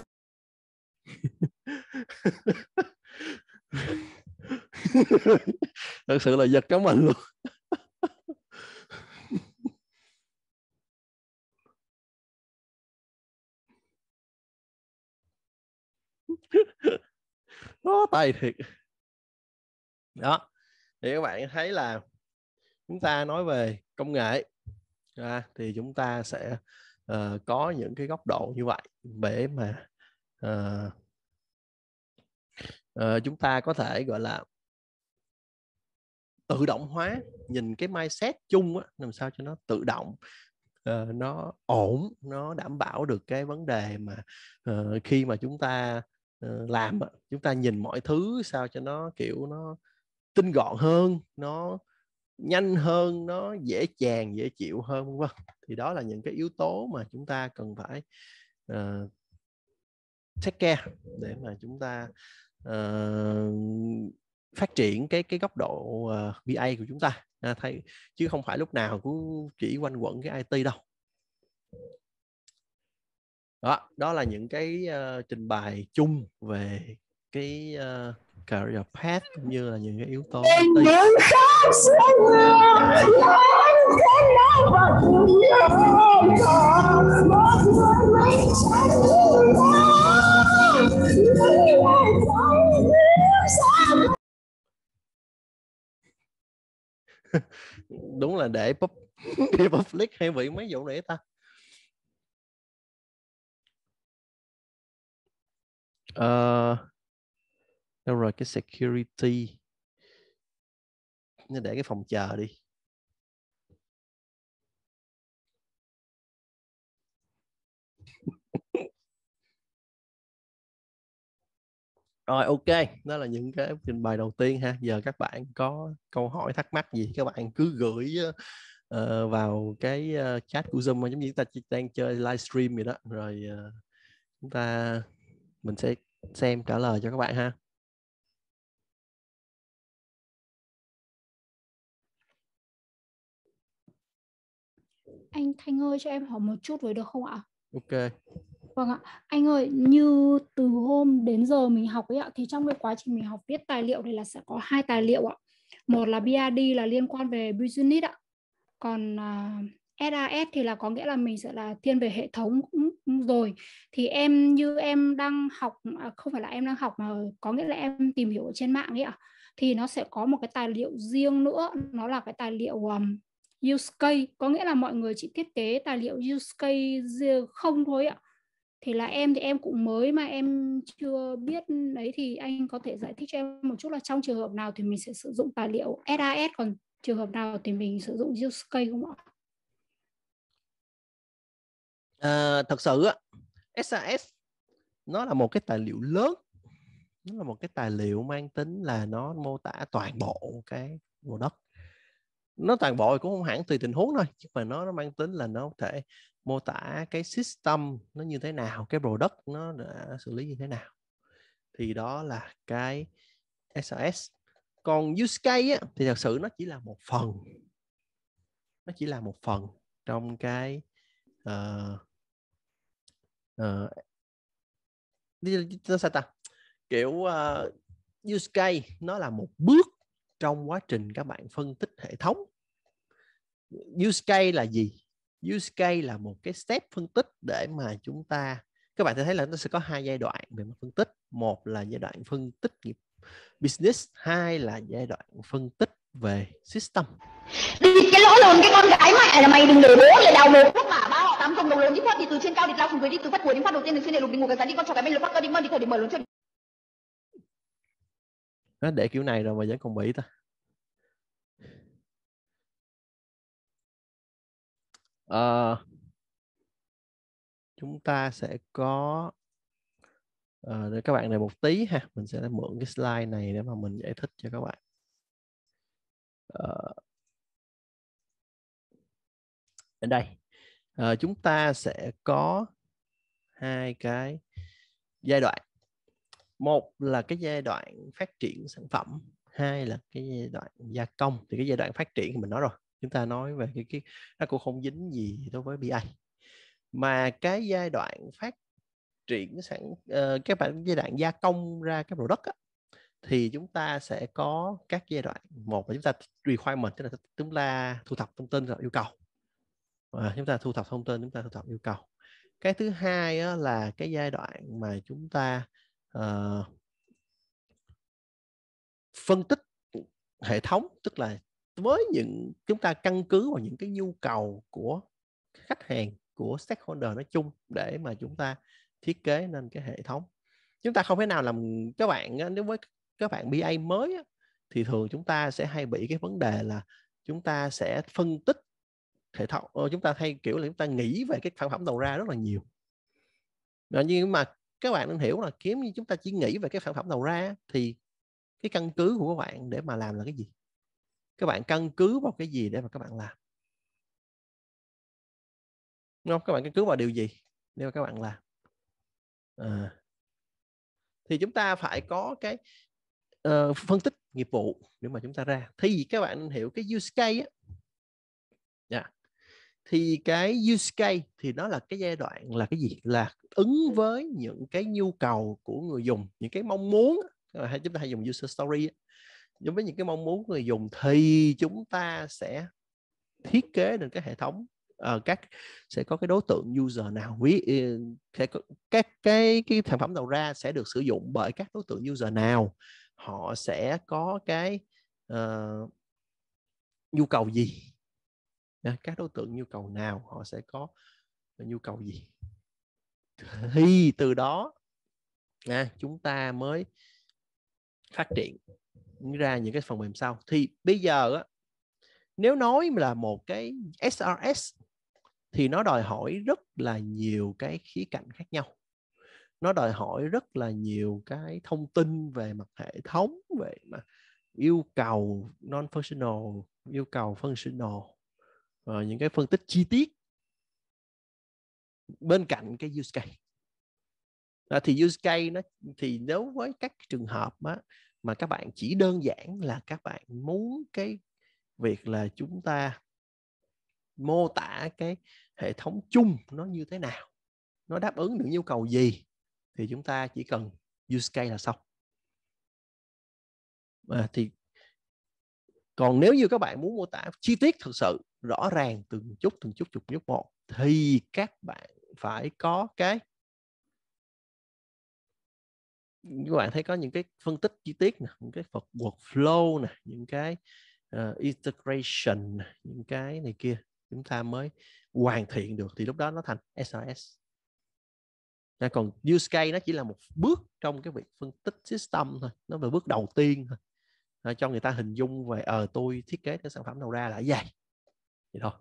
thật sự là giật cả mình luôn nó tay thiệt đó thì các bạn thấy là chúng ta nói về công nghệ à, thì chúng ta sẽ uh, có những cái góc độ như vậy để mà uh, Ờ, chúng ta có thể gọi là tự động hóa nhìn cái mindset chung á, làm sao cho nó tự động uh, nó ổn nó đảm bảo được cái vấn đề mà uh, khi mà chúng ta uh, làm chúng ta nhìn mọi thứ sao cho nó kiểu nó tinh gọn hơn nó nhanh hơn nó dễ dàng dễ chịu hơn vân thì đó là những cái yếu tố mà chúng ta cần phải uh, take care để mà chúng ta uh, phát triển cái cái góc độ uh, ờ, VA của chúng ta à, thay, chứ không phải lúc nào cũng chỉ quanh quẩn cái IT đâu đó đó là những cái uh, trình bày chung về cái uh, career path cũng như là những cái yếu tố Thank you. đúng là để pop để public hay bị mấy vụ này ta uh, đâu rồi cái security nó để cái phòng chờ đi rồi ok đó là những cái trình bày đầu tiên ha giờ các bạn có câu hỏi thắc mắc gì các bạn cứ gửi uh, vào cái uh, chat của zoom giống như chúng ta đang chơi livestream vậy đó rồi uh, chúng ta mình sẽ xem trả lời cho các bạn ha anh Thanh ơi cho em hỏi một chút với được không ạ? Ok. Vâng ạ, anh ơi, như từ hôm đến giờ mình học ấy ạ, thì trong cái quá trình mình học viết tài liệu thì là sẽ có hai tài liệu ạ. Một là BRD là liên quan về business ạ. Còn uh, à, SAS thì là có nghĩa là mình sẽ là thiên về hệ thống rồi. Thì em như em đang học, à, không phải là em đang học mà có nghĩa là em tìm hiểu ở trên mạng ấy ạ. Thì nó sẽ có một cái tài liệu riêng nữa, nó là cái tài liệu um, à, use case, có nghĩa là mọi người chỉ thiết kế tài liệu use case không thôi ạ thì là em thì em cũng mới mà em chưa biết đấy thì anh có thể giải thích cho em một chút là trong trường hợp nào thì mình sẽ sử dụng tài liệu SAS còn trường hợp nào thì mình sử dụng Zscape không ạ? À, thật sự á SAS nó là một cái tài liệu lớn nó là một cái tài liệu mang tính là nó mô tả toàn bộ cái mô đất nó toàn bộ cũng không hẳn tùy tình huống thôi chứ mà nó nó mang tính là nó có thể mô tả cái system nó như thế nào cái product nó đã xử lý như thế nào thì đó là cái SAS còn use case á, thì thật sự nó chỉ là một phần nó chỉ là một phần trong cái uh, uh, nó sao ta kiểu uh, use case nó là một bước trong quá trình các bạn phân tích hệ thống use case là gì use case là một cái step phân tích để mà chúng ta các bạn sẽ thấy là nó sẽ có hai giai đoạn về mặt phân tích một là giai đoạn phân tích nghiệp business hai là giai đoạn phân tích về system đi cái lỗ lồn cái con gái mẹ là mày đừng để bố để đào một lúc mà ba họ tắm cùng đồng lớn đi phép đi từ trên cao đi lao xuống dưới đi từ phát cuối đến phát đầu tiên đến xuyên địa lục đi ngủ cái rắn đi con cho cái mày lục phát cơ đi mơ đi thở đi mở lớn cho để kiểu này rồi mà vẫn còn bị ta Ờ. chúng ta sẽ có à, để các bạn này một tí ha mình sẽ mượn cái slide này để mà mình giải thích cho các bạn à, ở đây à, chúng ta sẽ có hai cái giai đoạn một là cái giai đoạn phát triển sản phẩm hai là cái giai đoạn gia công thì cái giai đoạn phát triển mình nói rồi chúng ta nói về cái, cái nó cũng không dính gì đối với BI mà cái giai đoạn phát triển sản uh, ờ, các bạn giai đoạn gia công ra cái product á, thì chúng ta sẽ có các giai đoạn một là chúng ta requirement tức là chúng ta thu thập thông tin là yêu cầu à, chúng ta thu thập thông tin chúng ta thu thập yêu cầu cái thứ hai á, là cái giai đoạn mà chúng ta uh, phân tích hệ thống tức là với những chúng ta căn cứ vào những cái nhu cầu của khách hàng của stakeholder nói chung để mà chúng ta thiết kế nên cái hệ thống chúng ta không thể nào làm các bạn nếu với các bạn BA mới thì thường chúng ta sẽ hay bị cái vấn đề là chúng ta sẽ phân tích hệ thống ờ, chúng ta hay kiểu là chúng ta nghĩ về cái sản phẩm đầu ra rất là nhiều ờ, nhưng mà các bạn nên hiểu là kiếm như chúng ta chỉ nghĩ về cái sản phẩm đầu ra thì cái căn cứ của các bạn để mà làm là cái gì các bạn căn cứ vào cái gì để mà các bạn làm đúng không các bạn căn cứ vào điều gì để mà các bạn làm à. thì chúng ta phải có cái uh, phân tích nghiệp vụ để mà chúng ta ra thì các bạn hiểu cái use case á yeah. Dạ. thì cái use case thì nó là cái giai đoạn là cái gì là ứng với những cái nhu cầu của người dùng những cái mong muốn hay chúng ta hay dùng user story á giống với những cái mong muốn của người dùng thì chúng ta sẽ thiết kế được cái hệ thống uh, các sẽ có cái đối tượng user nào quý ờ, sẽ có, các cái cái sản phẩm đầu ra sẽ được sử dụng bởi các đối tượng user nào họ sẽ có cái uh, nhu cầu gì các đối tượng nhu cầu nào họ sẽ có nhu cầu gì thì từ đó à, chúng ta mới phát triển ra những cái phần mềm sau thì bây giờ á, nếu nói là một cái SRS thì nó đòi hỏi rất là nhiều cái khía cạnh khác nhau nó đòi hỏi rất là nhiều cái thông tin về mặt hệ thống về mà yêu cầu non functional yêu cầu functional và ờ, những cái phân tích chi tiết bên cạnh cái use case à, thì use case nó thì nếu với các trường hợp á, mà các bạn chỉ đơn giản là các bạn muốn cái việc là chúng ta mô tả cái hệ thống chung nó như thế nào nó đáp ứng được nhu cầu gì thì chúng ta chỉ cần use case là xong à, thì còn nếu như các bạn muốn mô tả chi tiết thực sự rõ ràng từng chút từng chút từng chút một thì các bạn phải có cái các bạn thấy có những cái phân tích chi tiết nè những cái phần workflow này, những cái uh, integration nè, những cái này kia chúng ta mới hoàn thiện được thì lúc đó nó thành SRS à, còn use case nó chỉ là một bước trong cái việc phân tích system thôi nó là bước đầu tiên thôi à, cho người ta hình dung về ờ uh, tôi thiết kế cái sản phẩm đầu ra là gì vậy thôi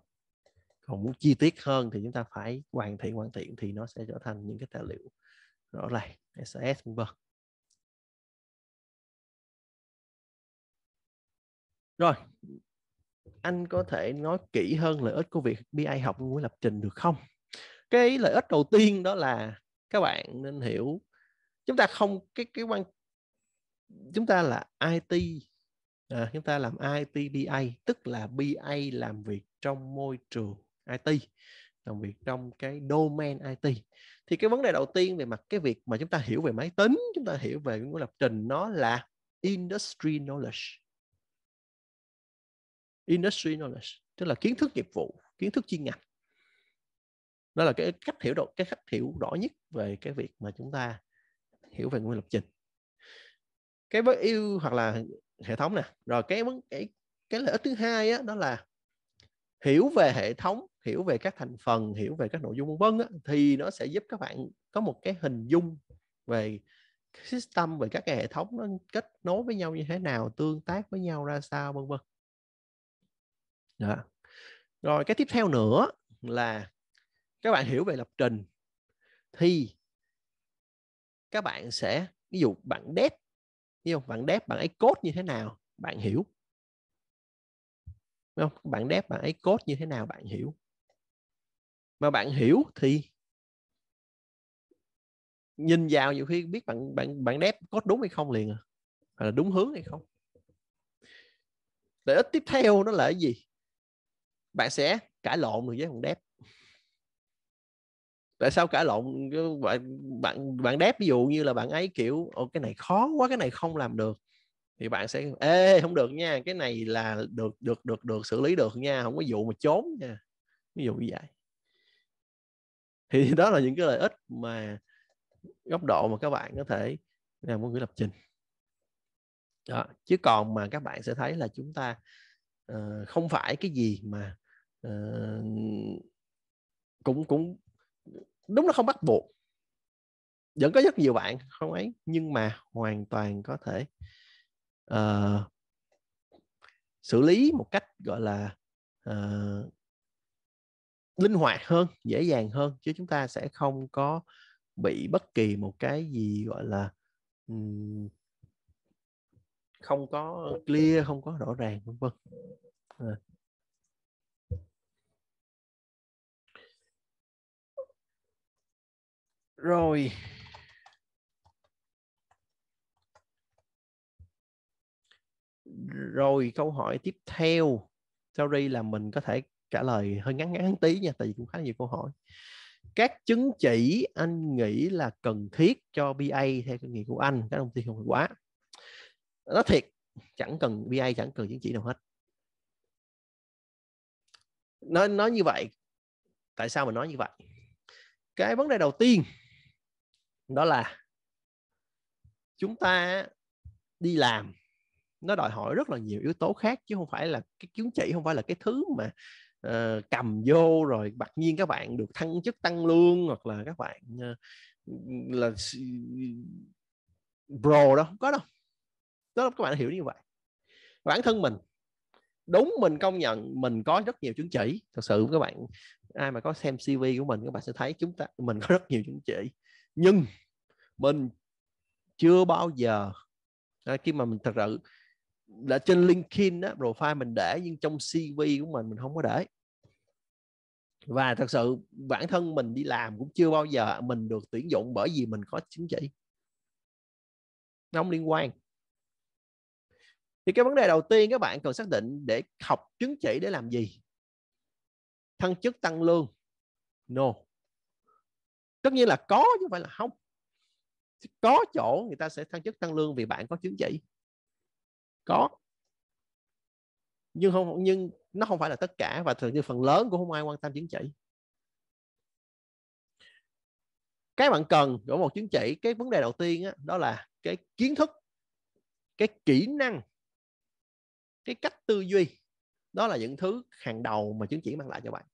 còn muốn chi tiết hơn thì chúng ta phải hoàn thiện hoàn thiện thì nó sẽ trở thành những cái tài liệu rõ ràng srs vân vân rồi anh có thể nói kỹ hơn lợi ích của việc BI học ngôn ngữ lập trình được không cái lợi ích đầu tiên đó là các bạn nên hiểu chúng ta không cái cái quan chúng ta là IT à, chúng ta làm IT BI tức là BI làm việc trong môi trường IT làm việc trong cái domain IT thì cái vấn đề đầu tiên về mặt cái việc mà chúng ta hiểu về máy tính chúng ta hiểu về ngôn ngữ lập trình nó là industry knowledge industry knowledge tức là kiến thức nghiệp vụ kiến thức chuyên ngành đó là cái cách hiểu độ cái cách hiểu rõ nhất về cái việc mà chúng ta hiểu về nguyên lập trình cái với yêu hoặc là hệ thống nè rồi cái vấn cái cái lợi ích thứ hai á, đó là hiểu về hệ thống hiểu về các thành phần hiểu về các nội dung vân vân thì nó sẽ giúp các bạn có một cái hình dung về system về các cái hệ thống nó kết nối với nhau như thế nào tương tác với nhau ra sao vân vân đó. Rồi cái tiếp theo nữa là các bạn hiểu về lập trình thì các bạn sẽ ví dụ bạn dev hiểu không bạn dev bạn ấy code như thế nào bạn hiểu Đúng không bạn dev bạn ấy code như thế nào bạn hiểu mà bạn hiểu thì nhìn vào nhiều khi biết bạn bạn bạn dev code đúng hay không liền à hay là đúng hướng hay không lợi ích tiếp theo nó là cái gì bạn sẽ cãi lộn được với thằng đép tại sao cãi lộn bạn bạn bạn đép ví dụ như là bạn ấy kiểu Ồ, cái này khó quá cái này không làm được thì bạn sẽ ê không được nha cái này là được được được được xử lý được nha không có vụ mà trốn nha ví dụ như vậy thì đó là những cái lợi ích mà góc độ mà các bạn có thể làm ngôn ngữ lập trình đó. chứ còn mà các bạn sẽ thấy là chúng ta uh, không phải cái gì mà Ờ, cũng cũng đúng là không bắt buộc vẫn có rất nhiều bạn không ấy nhưng mà hoàn toàn có thể uh, xử lý một cách gọi là uh, linh hoạt hơn dễ dàng hơn chứ chúng ta sẽ không có bị bất kỳ một cái gì gọi là um, không có clear không có rõ ràng vân vân à. rồi rồi câu hỏi tiếp theo sorry là mình có thể trả lời hơi ngắn ngắn tí nha tại vì cũng khá nhiều câu hỏi các chứng chỉ anh nghĩ là cần thiết cho BA theo kinh nghiệm của anh các công ty không phải quá? nó thiệt chẳng cần BA chẳng cần chứng chỉ nào hết nói nói như vậy tại sao mà nói như vậy cái vấn đề đầu tiên đó là chúng ta đi làm nó đòi hỏi rất là nhiều yếu tố khác chứ không phải là cái chứng chỉ không phải là cái thứ mà uh, cầm vô rồi bạc nhiên các bạn được thăng chức tăng lương hoặc là các bạn uh, là bro đâu không có đâu đó các bạn hiểu như vậy bản thân mình đúng mình công nhận mình có rất nhiều chứng chỉ thật sự các bạn ai mà có xem cv của mình các bạn sẽ thấy chúng ta mình có rất nhiều chứng chỉ nhưng mình chưa bao giờ à, khi mà mình thật sự là trên LinkedIn á, profile mình để nhưng trong CV của mình mình không có để và thật sự bản thân mình đi làm cũng chưa bao giờ mình được tuyển dụng bởi vì mình có chứng chỉ không liên quan thì cái vấn đề đầu tiên các bạn cần xác định để học chứng chỉ để làm gì thăng chức tăng lương no tất nhiên là có chứ không phải là không có chỗ người ta sẽ thăng chức tăng lương vì bạn có chứng chỉ có nhưng không nhưng nó không phải là tất cả và thường như phần lớn cũng không ai quan tâm chứng chỉ cái bạn cần của một chứng chỉ cái vấn đề đầu tiên đó, đó là cái kiến thức cái kỹ năng cái cách tư duy đó là những thứ hàng đầu mà chứng chỉ mang lại cho bạn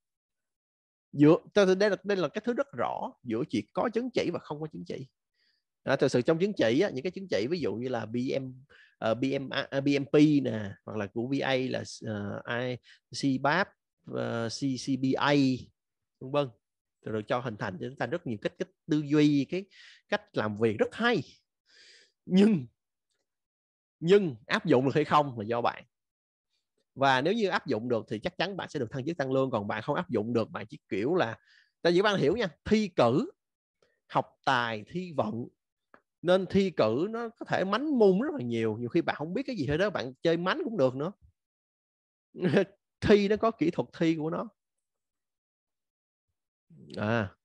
dựa đây là đây là cái thứ rất rõ giữa chỉ có chứng chỉ và không có chứng chỉ à, thực sự trong chứng chỉ á, những cái chứng chỉ ví dụ như là BM uh, ờ, BM uh, à, à, BMP nè hoặc là của VA là uh, ờ, CBAP uh, ờ, CCBA vân vân rồi được cho hình thành cho chúng ta rất nhiều cách cách tư duy cái cách làm việc rất hay nhưng nhưng áp dụng được hay không là do bạn và nếu như áp dụng được thì chắc chắn bạn sẽ được thăng chức tăng lương còn bạn không áp dụng được bạn chỉ kiểu là tại vì bạn hiểu nha thi cử học tài thi vận nên thi cử nó có thể mánh mung rất là nhiều nhiều khi bạn không biết cái gì hết đó bạn chơi mánh cũng được nữa thi nó có kỹ thuật thi của nó à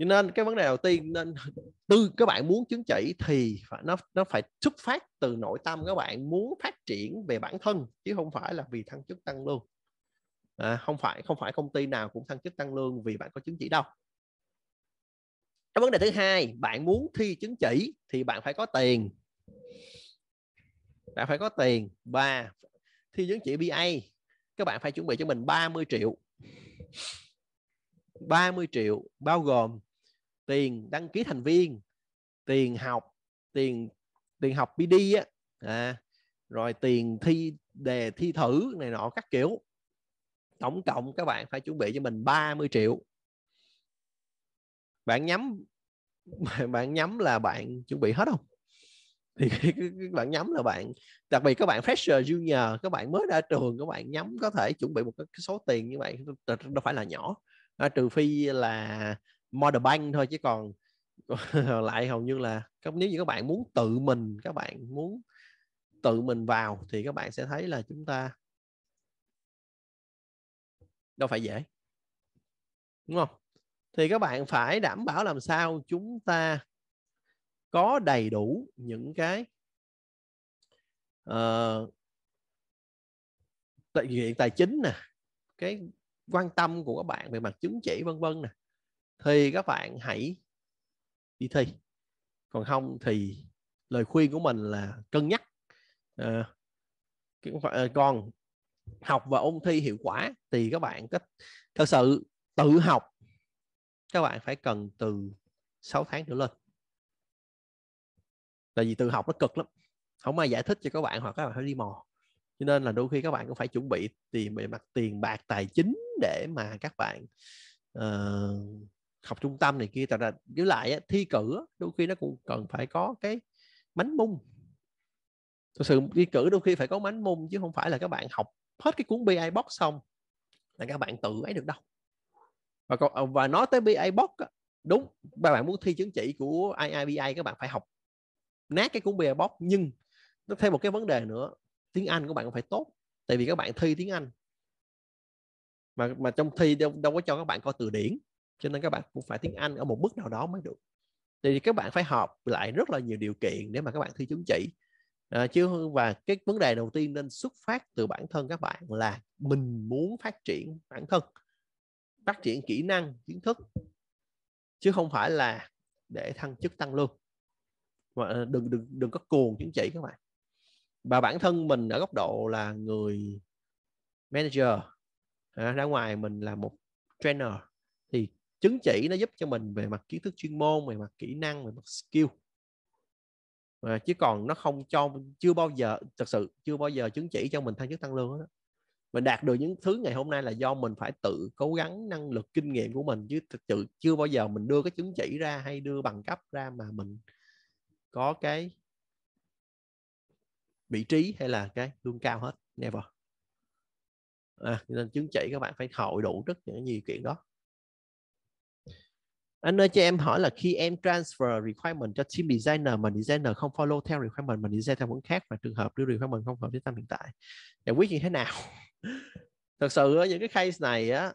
cho nên cái vấn đề đầu tiên nên tư các bạn muốn chứng chỉ thì phải, nó nó phải xuất phát từ nội tâm các bạn muốn phát triển về bản thân chứ không phải là vì thăng chức tăng lương à, không phải không phải công ty nào cũng thăng chức tăng lương vì bạn có chứng chỉ đâu cái vấn đề thứ hai bạn muốn thi chứng chỉ thì bạn phải có tiền bạn phải có tiền và thi chứng chỉ BA các bạn phải chuẩn bị cho mình 30 triệu 30 triệu bao gồm tiền đăng ký thành viên tiền học tiền tiền học PD á à, rồi tiền thi đề thi thử này nọ các kiểu tổng cộng các bạn phải chuẩn bị cho mình 30 triệu bạn nhắm bạn nhắm là bạn chuẩn bị hết không thì bạn nhắm là bạn đặc biệt các bạn fresher junior các bạn mới ra trường các bạn nhắm có thể chuẩn bị một cái số tiền như vậy đâu phải là nhỏ à, trừ phi là model bank thôi chứ còn lại hầu như là nếu như các bạn muốn tự mình các bạn muốn tự mình vào thì các bạn sẽ thấy là chúng ta đâu phải dễ đúng không thì các bạn phải đảm bảo làm sao chúng ta có đầy đủ những cái uh, ờ, hiện tài chính nè cái quan tâm của các bạn về mặt chứng chỉ vân vân nè thì các bạn hãy đi thi còn không thì lời khuyên của mình là cân nhắc à, còn học và ôn thi hiệu quả thì các bạn có thật sự tự học các bạn phải cần từ 6 tháng trở lên tại vì tự học nó cực lắm không ai giải thích cho các bạn hoặc các bạn phải đi mò cho nên là đôi khi các bạn cũng phải chuẩn bị tiền về mặt tiền bạc tài chính để mà các bạn uh, học trung tâm này kia tại là với lại thi cử đôi khi nó cũng cần phải có cái mánh mung thực sự thi cử đôi khi phải có mánh mung chứ không phải là các bạn học hết cái cuốn BI box xong là các bạn tự ấy được đâu và còn à, và nói tới BI box đúng các bạn muốn thi chứng chỉ của IIBI các bạn phải học nát cái cuốn BI box nhưng nó thêm một cái vấn đề nữa tiếng Anh của bạn cũng phải tốt tại vì các bạn thi tiếng Anh mà mà trong thi đâu, đâu có cho các bạn coi từ điển cho nên các bạn cũng phải tiếng Anh ở một mức nào đó mới được thì các bạn phải họp lại rất là nhiều điều kiện để mà các bạn thi chứng chỉ à, chứ và cái vấn đề đầu tiên nên xuất phát từ bản thân các bạn là mình muốn phát triển bản thân phát triển kỹ năng kiến thức chứ không phải là để thăng chức tăng lương mà ờ, đừng đừng đừng có cuồng chứng chỉ các bạn và bản thân mình ở góc độ là người manager à, ra ngoài mình là một trainer thì chứng chỉ nó giúp cho mình về mặt kiến thức chuyên môn về mặt kỹ năng về mặt skill mà chứ còn nó không cho chưa bao giờ thật sự chưa bao giờ chứng chỉ cho mình thăng chức tăng lương đó mình đạt được những thứ ngày hôm nay là do mình phải tự cố gắng năng lực kinh nghiệm của mình chứ thực sự chưa bao giờ mình đưa cái chứng chỉ ra hay đưa bằng cấp ra mà mình có cái vị trí hay là cái lương cao hết never à, nên chứng chỉ các bạn phải hội đủ rất những gì kiện đó anh ơi cho em hỏi là khi em transfer requirement cho team designer mà designer không follow theo requirement mà designer theo hướng khác và trường hợp đưa requirement không hợp với tâm hiện tại giải quyết như thế nào thật sự những cái case này á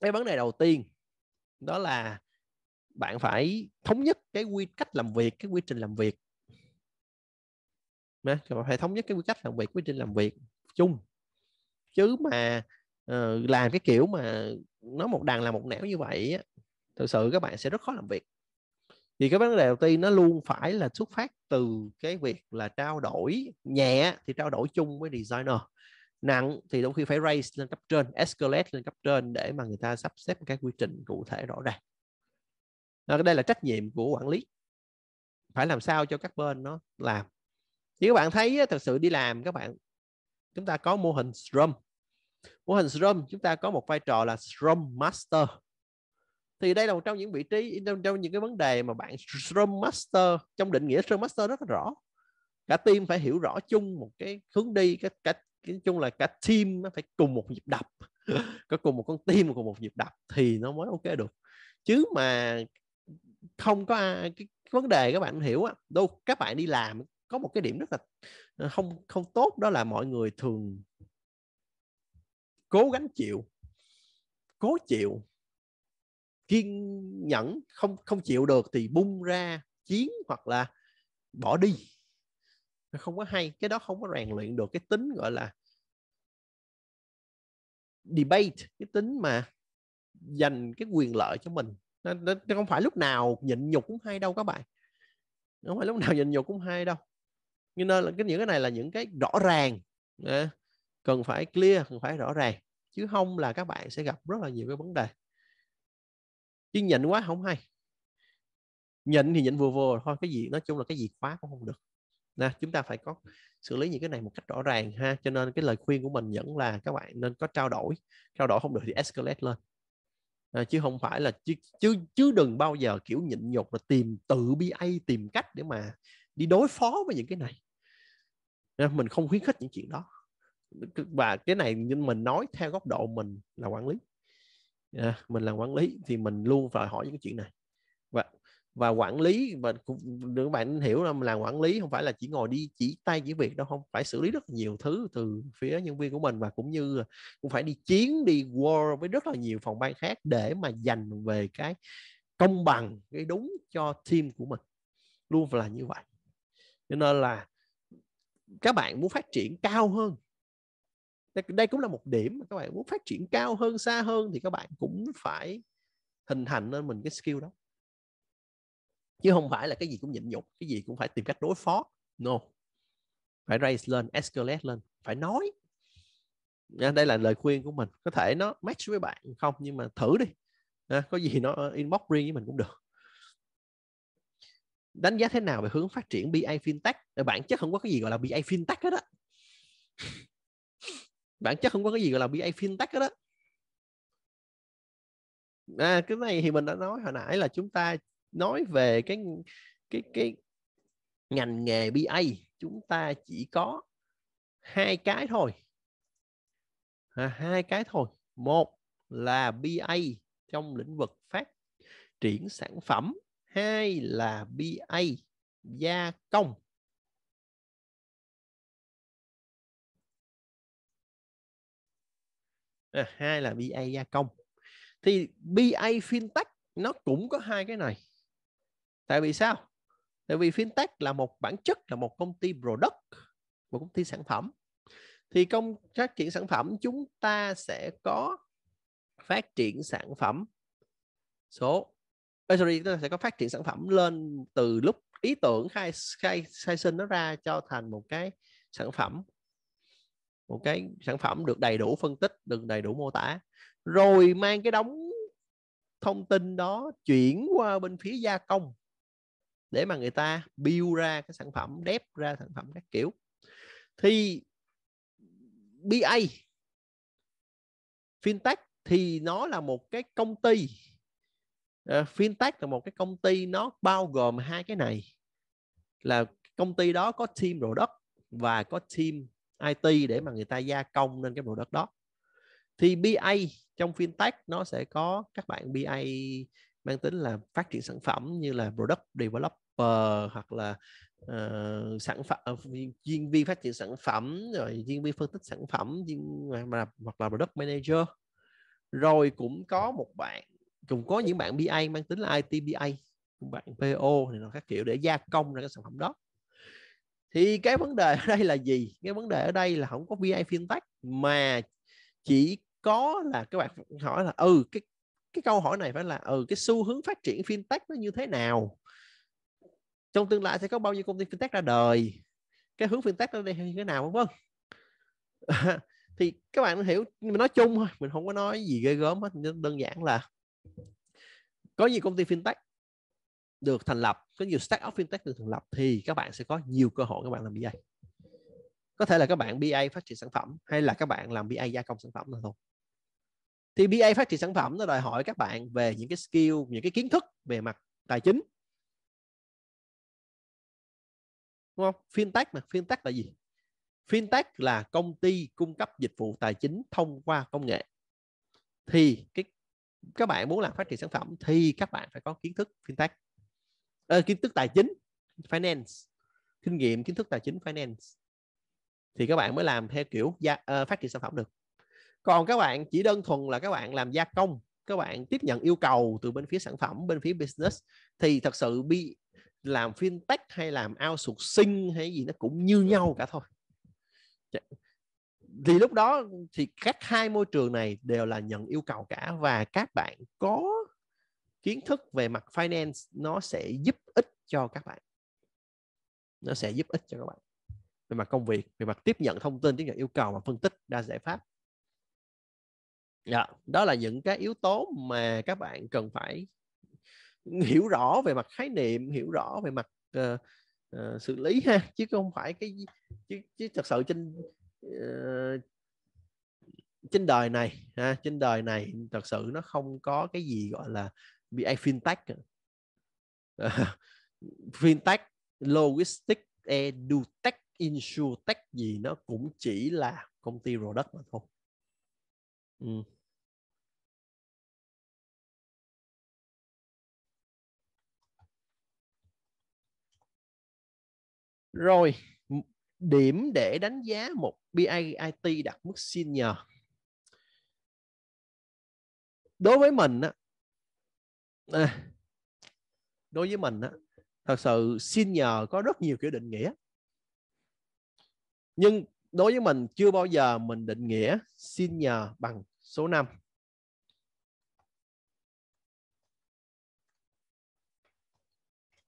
cái vấn đề đầu tiên đó là bạn phải thống nhất cái quy cách làm việc cái quy trình làm việc mà phải thống nhất cái quy cách làm việc quy trình làm việc chung chứ mà uh, làm cái kiểu mà nó một đằng là một nẻo như vậy thực sự các bạn sẽ rất khó làm việc Vì cái vấn đề đầu tiên nó luôn phải là xuất phát từ cái việc là trao đổi nhẹ thì trao đổi chung với designer nặng thì đôi khi phải raise lên cấp trên escalate lên cấp trên để mà người ta sắp xếp cái quy trình cụ thể rõ ràng đây là trách nhiệm của quản lý phải làm sao cho các bên nó làm thì các bạn thấy thật sự đi làm các bạn chúng ta có mô hình Scrum mô hình Scrum chúng ta có một vai trò là Scrum Master thì đây là một trong những vị trí trong, trong những cái vấn đề mà bạn Scrum Master trong định nghĩa Scrum Master rất là rõ cả team phải hiểu rõ chung một cái hướng đi cái cách nói chung là cả team nó phải cùng một nhịp đập có cùng một con team cùng một nhịp đập thì nó mới ok được chứ mà không có ai, cái vấn đề các bạn hiểu á đâu các bạn đi làm có một cái điểm rất là ờ, không không tốt đó là mọi người thường cố gắng chịu cố chịu kiên nhẫn không không chịu được thì bung ra chiến hoặc là bỏ đi không có hay cái đó không có rèn luyện được cái tính gọi là debate cái tính mà dành cái quyền lợi cho mình nó, nó, nó không phải lúc nào nhịn nhục cũng hay đâu các bạn nó không phải lúc nào nhịn nhục cũng hay đâu nhưng nên là cái những cái này là những cái rõ ràng à, cần phải clear cần phải rõ ràng chứ không là các bạn sẽ gặp rất là nhiều cái vấn đề chứ nhịn quá không hay nhịn thì nhịn vừa vừa thôi cái gì nói chung là cái gì quá cũng không được nè chúng ta phải có xử lý những cái này một cách rõ ràng ha cho nên cái lời khuyên của mình vẫn là các bạn nên có trao đổi trao đổi không được thì escalate lên à, chứ không phải là chứ, chứ chứ đừng bao giờ kiểu nhịn nhục là tìm tự BA tìm cách để mà đi đối phó với những cái này à, mình không khuyến khích những chuyện đó và cái này mình nói theo góc độ mình là quản lý à, mình làm quản lý thì mình luôn phải hỏi những cái chuyện này và và quản lý và các bạn hiểu là làm quản lý không phải là chỉ ngồi đi chỉ tay chỉ việc đâu không phải xử lý rất nhiều thứ từ phía nhân viên của mình và cũng như cũng phải đi chiến đi war với rất là nhiều phòng ban khác để mà dành về cái công bằng cái đúng cho team của mình luôn là như vậy cho nên là các bạn muốn phát triển cao hơn đây cũng là một điểm mà các bạn muốn phát triển cao hơn xa hơn thì các bạn cũng phải hình thành lên mình cái skill đó chứ không phải là cái gì cũng nhịn nhục cái gì cũng phải tìm cách đối phó no phải raise lên escalate lên phải nói đây là lời khuyên của mình có thể nó match với bạn không nhưng mà thử đi có gì nó inbox riêng với mình cũng được đánh giá thế nào về hướng phát triển BI fintech Bạn chắc không có cái gì gọi là BI fintech hết á bản chất không có cái gì gọi là BA fintech đó, đó. À, cái này thì mình đã nói hồi nãy là chúng ta nói về cái cái cái ngành nghề BA chúng ta chỉ có hai cái thôi à, hai cái thôi một là BA trong lĩnh vực phát triển sản phẩm hai là BA gia công à, hai là BA gia công thì BA fintech nó cũng có hai cái này tại vì sao tại vì fintech là một bản chất là một công ty product một công ty sản phẩm thì công phát triển sản phẩm chúng ta sẽ có phát triển sản phẩm số oh, sorry chúng ta sẽ có phát triển sản phẩm lên từ lúc ý tưởng khai khai khai sinh nó ra cho thành một cái sản phẩm một cái sản phẩm được đầy đủ phân tích được đầy đủ mô tả rồi mang cái đóng thông tin đó chuyển qua bên phía gia công để mà người ta build ra cái sản phẩm đép ra sản phẩm các kiểu thì BA fintech thì nó là một cái công ty uh, fintech là một cái công ty nó bao gồm hai cái này là công ty đó có team product và có team IT để mà người ta gia công lên cái product đó thì BA trong fintech nó sẽ có các bạn BA mang tính là phát triển sản phẩm như là product developer hoặc là uh, sản phẩm ờ, chuyên viên phát triển sản phẩm rồi chuyên viên phân tích sản phẩm chuyên mà hoặc là product manager rồi cũng có một bạn cũng có những bạn BA mang tính là IT BA bạn PO này nó các kiểu để gia công ra cái sản phẩm đó thì cái vấn đề ở đây là gì cái vấn đề ở đây là không có vi phiên tách mà chỉ có là các bạn hỏi là ừ cái cái câu hỏi này phải là ừ cái xu hướng phát triển fintech nó như thế nào trong tương lai sẽ có bao nhiêu công ty fintech ra đời cái hướng fintech nó đi như thế nào vân vân thì các bạn hiểu mình nói chung thôi mình không có nói gì ghê gớm hết đơn giản là có nhiều công ty fintech được thành lập có nhiều startup fintech được thành lập thì các bạn sẽ có nhiều cơ hội các bạn làm BA có thể là các bạn BA phát triển sản phẩm hay là các bạn làm BA gia công sản phẩm là thôi thì BA phát triển sản phẩm nó đòi hỏi các bạn về những cái skill những cái kiến thức về mặt tài chính đúng không fintech mà fintech là gì fintech là công ty cung cấp dịch vụ tài chính thông qua công nghệ thì cái các bạn muốn làm phát triển sản phẩm thì các bạn phải có kiến thức fintech à, kiến thức tài chính finance kinh nghiệm kiến thức tài chính finance thì các bạn mới làm theo kiểu gia, uh, phát triển sản phẩm được còn các bạn chỉ đơn thuần là các bạn làm gia công các bạn tiếp nhận yêu cầu từ bên phía sản phẩm bên phía business thì thật sự bị làm fintech hay làm outsourcing hay gì nó cũng như nhau cả thôi dạ. thì lúc đó thì các hai môi trường này đều là nhận yêu cầu cả và các bạn có kiến thức về mặt finance nó sẽ giúp ích cho các bạn nó sẽ giúp ích cho các bạn về mặt công việc về mặt tiếp nhận thông tin tiếp nhận yêu cầu và phân tích đa giải pháp đó, dạ, đó là những cái yếu tố mà các bạn cần phải hiểu rõ về mặt khái niệm hiểu rõ về mặt uh, uh, xử lý ha chứ không phải cái chứ, chứ thật sự trên uh, trên đời này ha, trên đời này thật sự nó không có cái gì gọi là bị ai fintech à? fintech logistics edutech insurtech gì nó cũng chỉ là công ty product mà thôi ừ. rồi điểm để đánh giá một biit đặt mức senior đối với mình á à, đối với mình á thật sự xin nhờ có rất nhiều kiểu định nghĩa nhưng đối với mình chưa bao giờ mình định nghĩa xin nhờ bằng số 5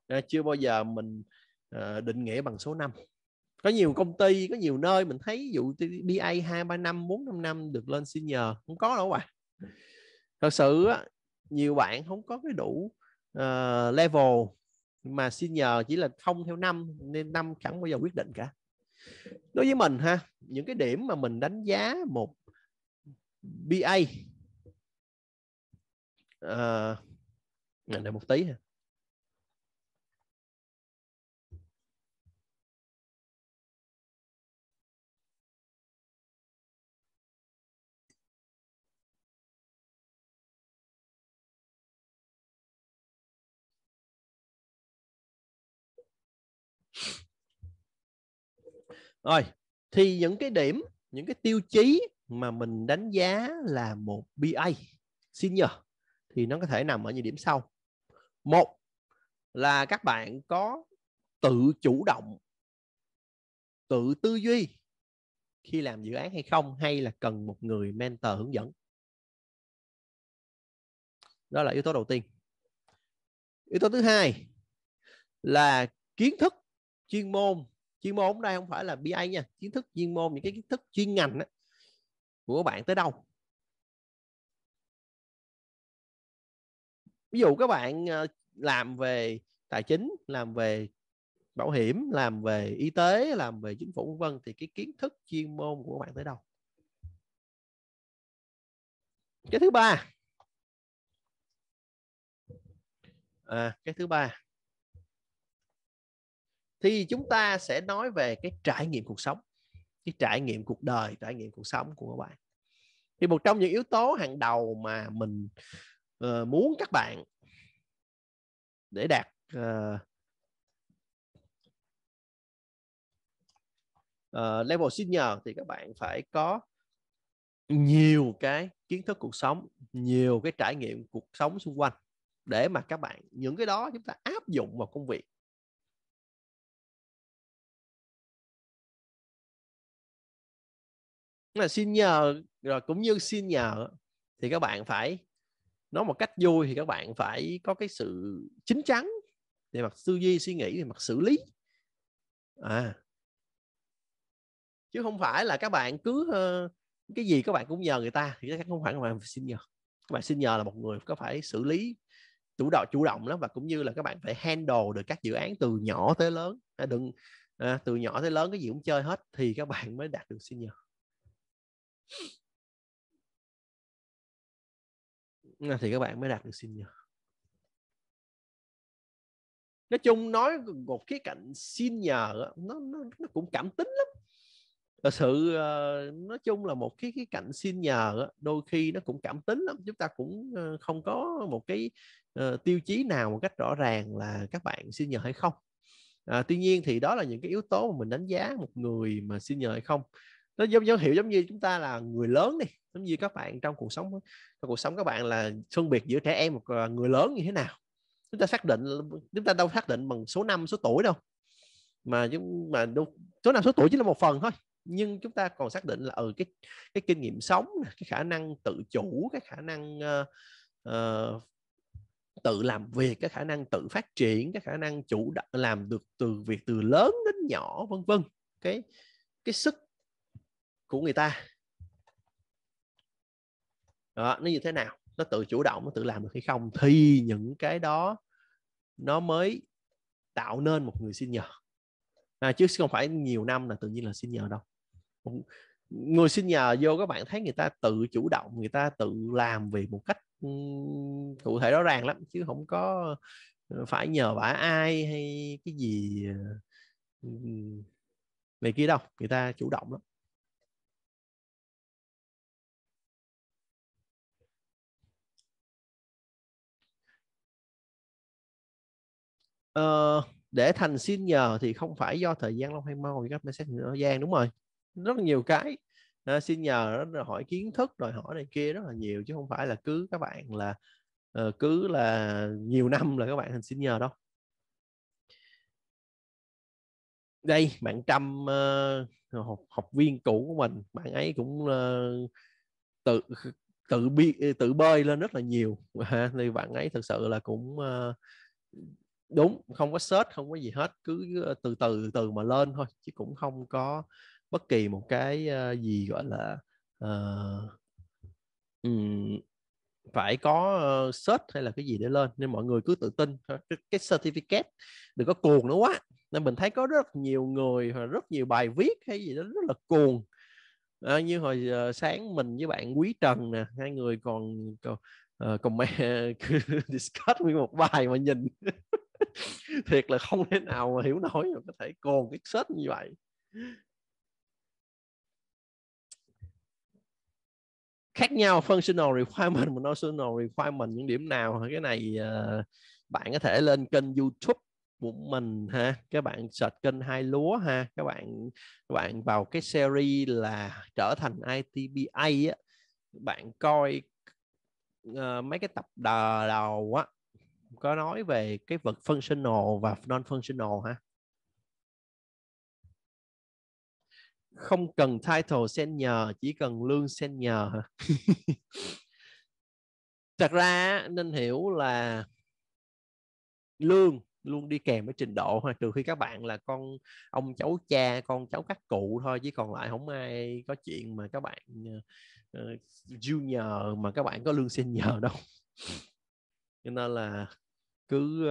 à, chưa bao giờ mình à, định nghĩa bằng số 5 có nhiều công ty có nhiều nơi mình thấy dụ BA hai ba năm bốn năm năm được lên xin nhờ không có đâu bạn à. thật sự nhiều bạn không có cái đủ uh, level mà xin nhờ chỉ là không theo năm nên năm chẳng bao giờ quyết định cả đối với mình ha những cái điểm mà mình đánh giá một BA uh, ờ, này một tí ha rồi thì những cái điểm những cái tiêu chí mà mình đánh giá là một BA senior thì nó có thể nằm ở những điểm sau một là các bạn có tự chủ động tự tư duy khi làm dự án hay không hay là cần một người mentor hướng dẫn đó là yếu tố đầu tiên yếu tố thứ hai là kiến thức chuyên môn chuyên môn đây không phải là BA nha kiến thức chuyên môn những cái kiến thức chuyên ngành đó, của bạn tới đâu ví dụ các bạn ờ, làm về tài chính làm về bảo hiểm làm về y tế làm về chính phủ vân vân thì cái kiến thức chuyên môn của bạn tới đâu cái thứ ba à, cái thứ ba thì chúng ta sẽ nói về cái trải nghiệm cuộc sống cái trải nghiệm cuộc đời trải nghiệm cuộc sống của các bạn thì một trong những yếu tố hàng đầu mà mình uh, muốn các bạn để đạt uh, uh, level senior thì các bạn phải có nhiều cái kiến thức cuộc sống nhiều cái trải nghiệm cuộc sống xung quanh để mà các bạn những cái đó chúng ta áp dụng vào công việc là xin nhờ rồi cũng như xin nhờ thì các bạn phải nói một cách vui thì các bạn phải có cái sự chính chắn về mặt tư duy suy nghĩ về mặt xử lý à chứ không phải là các bạn cứ uh, cái gì các bạn cũng nhờ người ta thì chắc không phải các bạn xin nhờ các bạn xin nhờ là một người có phải xử lý chủ động chủ động lắm và cũng như là các bạn phải handle được các dự án từ nhỏ tới lớn à, đừng à, từ nhỏ tới lớn cái gì cũng chơi hết thì các bạn mới đạt được xin nhờ Ờ, thì các bạn mới đạt được xin nhờ nói chung nói một khía cạnh senior nó nó, nó cũng cảm tính lắm thật sự ờ, nói chung là một cái cái cạnh xin nhờ đôi khi nó cũng cảm tính lắm chúng ta cũng ờ, không có một cái tiêu chí nào một cách rõ ràng là các bạn xin nhờ hay không à, tuy nhiên thì đó là những cái yếu tố mà mình đánh giá một người mà xin nhờ hay không nó giống dấu hiệu giống như chúng ta là người lớn đi giống như các bạn trong cuộc sống trong cuộc sống các bạn là phân biệt giữa trẻ em một người lớn như thế nào chúng ta xác định chúng ta đâu xác định bằng số năm số tuổi đâu mà chúng mà đâu, số năm số tuổi chỉ là một phần thôi nhưng chúng ta còn xác định là ừ cái cái kinh nghiệm sống cái khả năng tự chủ cái khả năng uh, uh, tự làm việc cái khả năng tự phát triển cái khả năng chủ động làm được từ việc từ lớn đến nhỏ vân vân cái cái sức của người ta đó, nó như thế nào nó tự chủ động nó tự làm được hay không thì những cái đó nó mới tạo nên một người xin nhờ à, chứ không phải nhiều năm là tự nhiên là xin nhờ đâu người xin nhờ vô các bạn thấy người ta tự chủ động người ta tự làm vì một cách cụ thể rõ ràng lắm chứ không có ờ, phải nhờ vả ai hay cái gì ờ, này kia đâu người ta chủ động lắm Ờ, để thành xin nhờ thì không phải do thời gian long hay mau vì các bạn xét thời gian đúng rồi rất nhiều cái uh, senior nó hỏi kiến thức đòi hỏi này kia rất là nhiều chứ không phải là cứ các bạn là uh, cứ là nhiều năm là các bạn thành xin nhờ đâu đây bạn trăm uh, ờ, học, học viên cũ của mình bạn ấy cũng uh, tự tự bi tự bơi lên rất là nhiều thì bạn ấy thực sự là cũng uh, đúng không có search không có gì hết cứ ờ, từ từ từ mà lên thôi chứ cũng không có bất kỳ một cái ờ, gì gọi là uh, phải có uh, search hay là cái gì để lên nên mọi người cứ tự tin cái, cái certificate đừng có cuồng nữa quá nên mình thấy có rất nhiều người hoặc rất nhiều bài viết hay gì đó rất là cuồng à, như hồi uh, sáng mình với bạn quý trần nè hai người còn còn uh, comment discuss nguyên một bài mà nhìn thiệt là không thể nào mà hiểu nổi mà có thể còn cái sết như vậy khác nhau functional requirement và non-functional requirement những điểm nào cái này ờ, bạn có thể lên kênh YouTube của mình ha các bạn search kênh hai lúa ha các bạn các bạn vào cái series là trở thành ITBA á bạn coi uh, mấy cái tập đầu á có nói về cái vật functional và non-functional ha không cần title senior chỉ cần lương senior thật ra nên hiểu là lương luôn đi kèm với trình độ ha trừ khi các bạn là con ông cháu cha con cháu các cụ thôi chứ còn lại không ai có chuyện mà các bạn uh, junior mà các bạn có lương senior đâu cho nên là cứ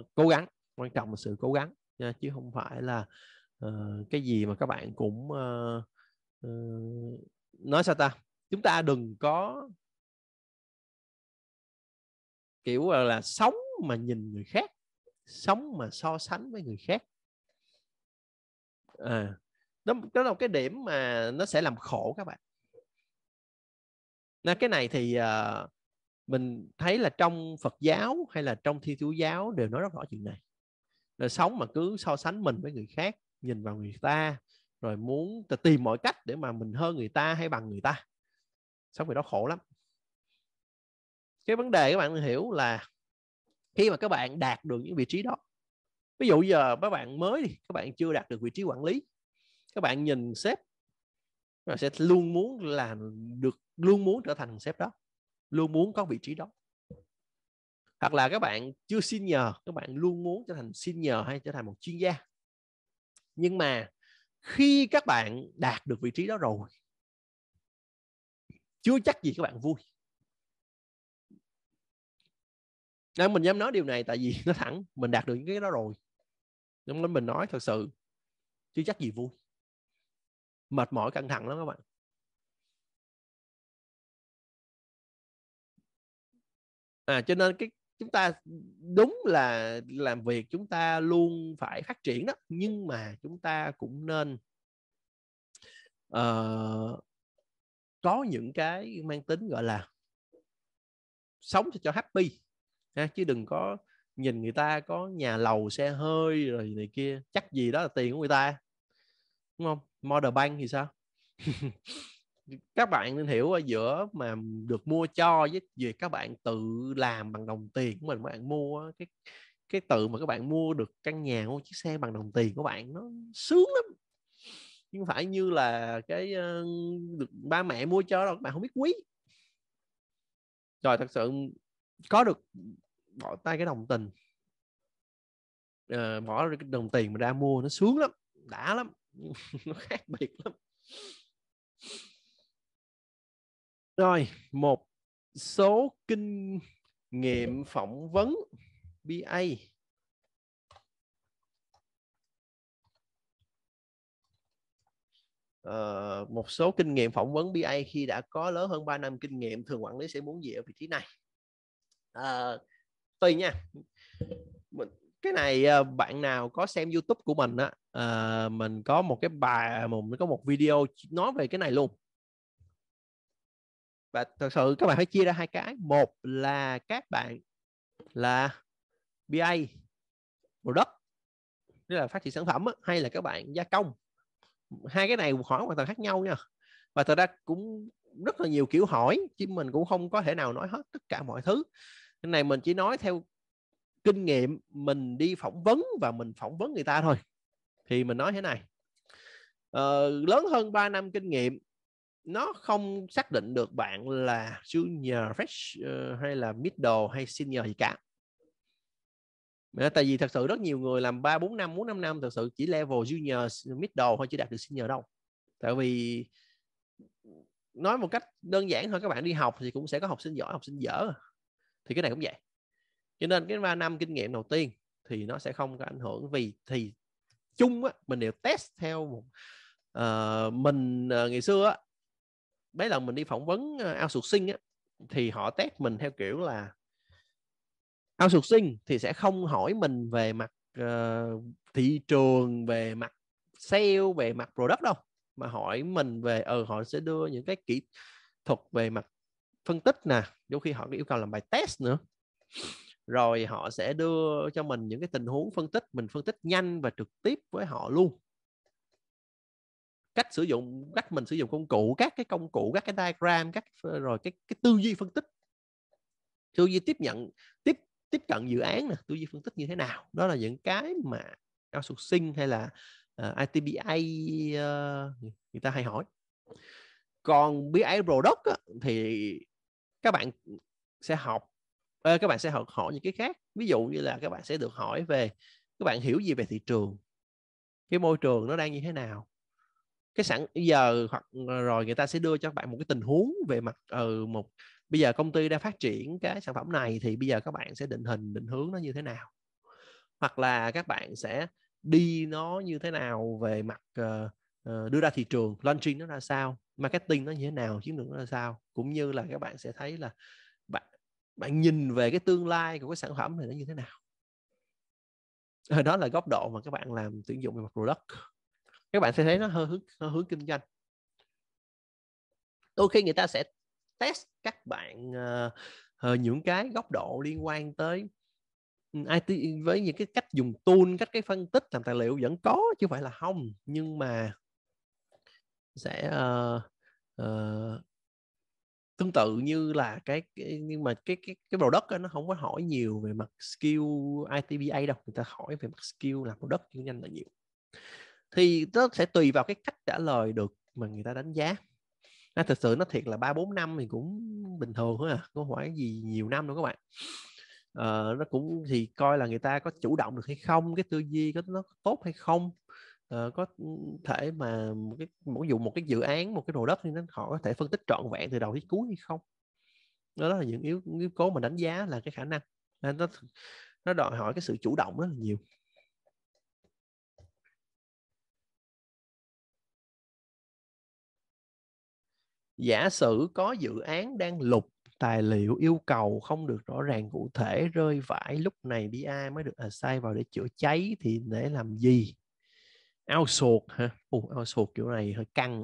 uh, cố gắng quan trọng là sự cố gắng nha chứ không phải là uh, cái gì mà các bạn cũng uh, uh, nói sao ta chúng ta đừng có kiểu là, là sống mà nhìn người khác sống mà so sánh với người khác à, nó đó là một cái điểm mà nó sẽ làm khổ các bạn là cái này thì uh, mình thấy là trong Phật giáo hay là trong Thiên Chúa giáo đều nói rất rõ chuyện này là sống mà cứ so sánh mình với người khác nhìn vào người ta rồi muốn tìm mọi cách để mà mình hơn người ta hay bằng người ta sống vì đó khổ lắm cái vấn đề các bạn hiểu là khi mà các bạn đạt được những vị trí đó ví dụ giờ các bạn mới đi các bạn chưa đạt được vị trí quản lý các bạn nhìn sếp và sẽ luôn muốn là được luôn muốn trở thành sếp đó luôn muốn có vị trí đó hoặc là các bạn chưa xin nhờ các bạn luôn muốn trở thành xin nhờ hay trở thành một chuyên gia nhưng mà khi các bạn đạt được vị trí đó rồi chưa chắc gì các bạn vui nên mình dám nói điều này tại vì nó thẳng mình đạt được những cái đó rồi đúng lắm mình nói thật sự chưa chắc gì vui mệt mỏi căng thẳng lắm các bạn à cho nên cái chúng ta đúng là làm việc chúng ta luôn phải phát triển đó nhưng mà chúng ta cũng nên uh, có những cái mang tính gọi là sống cho happy ha? chứ đừng có nhìn người ta có nhà lầu xe hơi rồi này kia chắc gì đó là tiền của người ta đúng không model bank thì sao các bạn nên hiểu ở giữa mà được mua cho với việc các bạn tự làm bằng đồng tiền của mình các bạn mua cái cái tự mà các bạn mua được căn nhà mua chiếc xe bằng đồng tiền của bạn nó sướng lắm nhưng phải như là cái được ba mẹ mua cho đâu các bạn không biết quý rồi thật sự có được bỏ tay cái đồng tình à, bỏ cái đồng tiền mà ra mua nó sướng lắm đã lắm nó khác biệt lắm rồi, một số kinh nghiệm phỏng vấn BA. Uh, ờ, một số kinh nghiệm phỏng vấn BA khi đã có lớn hơn 3 năm kinh nghiệm thường quản lý sẽ muốn gì ở vị trí này uh, ờ, tùy nha mình, cái này uh, bạn nào có xem YouTube của mình á uh, mình có một cái bài mình có một video nói về cái này luôn và thật sự các bạn phải chia ra hai cái một là các bạn là BA product tức là phát triển sản phẩm hay là các bạn gia công hai cái này hỏi hoàn toàn khác nhau nha và thật ra cũng rất là nhiều kiểu hỏi chứ mình cũng không có thể nào nói hết tất cả mọi thứ cái này mình chỉ nói theo kinh nghiệm mình đi phỏng vấn và mình phỏng vấn người ta thôi thì mình nói thế này ờ, lớn hơn 3 năm kinh nghiệm nó không xác định được bạn là junior fresh uh, hay là middle hay senior gì cả tại vì thật sự rất nhiều người làm 3, 4 năm 4, 5 năm thật sự chỉ level junior middle thôi chứ đạt được senior đâu tại vì nói một cách đơn giản thôi các bạn đi học thì cũng sẽ có học sinh giỏi học sinh dở thì cái này cũng vậy cho nên cái 3 năm kinh nghiệm đầu tiên thì nó sẽ không có ảnh hưởng vì thì chung á, mình đều test theo một uh, mình uh, ngày xưa á, bấy lần mình đi phỏng vấn ao ờ, sinh á thì họ test mình theo kiểu là ao sinh thì sẽ không hỏi mình về mặt uh, thị trường về mặt sale về mặt product đâu mà hỏi mình về ờ ừ, họ sẽ đưa những cái kỹ thuật về mặt phân tích nè đôi khi họ yêu cầu làm bài test nữa rồi họ sẽ đưa cho mình những cái tình huống phân tích mình phân tích nhanh và trực tiếp với họ luôn cách sử dụng cách mình sử dụng công cụ các cái công cụ các cái diagram các rồi cái cái tư duy phân tích tư duy tiếp nhận tiếp tiếp cận dự án nè tư duy phân tích như thế nào đó là những cái mà outsourcing hay là uh, ITBA uh, người ta hay hỏi còn BA product á, thì các bạn sẽ học ê, các bạn sẽ học hỏi những cái khác ví dụ như là các bạn sẽ được hỏi về các bạn hiểu gì về thị trường cái môi trường nó đang như thế nào cái sẵn giờ hoặc ờ, rồi người ta sẽ đưa cho các bạn một cái tình huống về mặt ừ, một bây giờ công ty đang phát triển cái sản phẩm này thì bây giờ các bạn sẽ định hình định hướng nó như thế nào hoặc là các bạn sẽ đi nó như thế nào về mặt uh, đưa ra thị trường launching nó ra sao marketing nó như thế nào chiến lược nó ra sao cũng như là các bạn sẽ thấy là bạn bạn nhìn về cái tương lai của cái sản phẩm này nó như thế nào đó là góc độ mà các bạn làm tuyển dụng về mặt product các bạn sẽ thấy nó hơi hướng hơi hướng kinh doanh đôi khi người ta sẽ test các bạn uh, những cái góc độ liên quan tới ừ, IT với những cái cách dùng tool cách cái phân tích làm tài liệu vẫn có chứ phải là không nhưng mà sẽ uh, uh, tương tự như là cái, cái nhưng mà cái cái cái product đất nó không có hỏi nhiều về mặt skill ITBA đâu người ta hỏi về mặt skill làm đất kinh doanh là nhiều thì nó sẽ tùy vào cái cách trả lời được mà người ta đánh giá nó à, thật sự nó thiệt là ba bốn năm thì cũng bình thường thôi à có hỏi gì nhiều năm đâu các bạn à, nó cũng thì coi là người ta có chủ động được hay không cái tư duy có nó tốt hay không à, có thể mà một cái mỗi dụ một cái dự án một cái đồ đất thì nó họ có thể phân tích trọn vẹn từ đầu đến cuối hay không đó, đó là những yếu yếu tố mà đánh giá là cái khả năng nên nó nó đòi hỏi cái sự chủ động rất là nhiều giả sử có dự án đang lục tài liệu yêu cầu không được rõ ràng cụ thể rơi vãi lúc này BI mới được assign vào để chữa cháy thì để làm gì ao sột hả Ồ, ao sột kiểu này hơi căng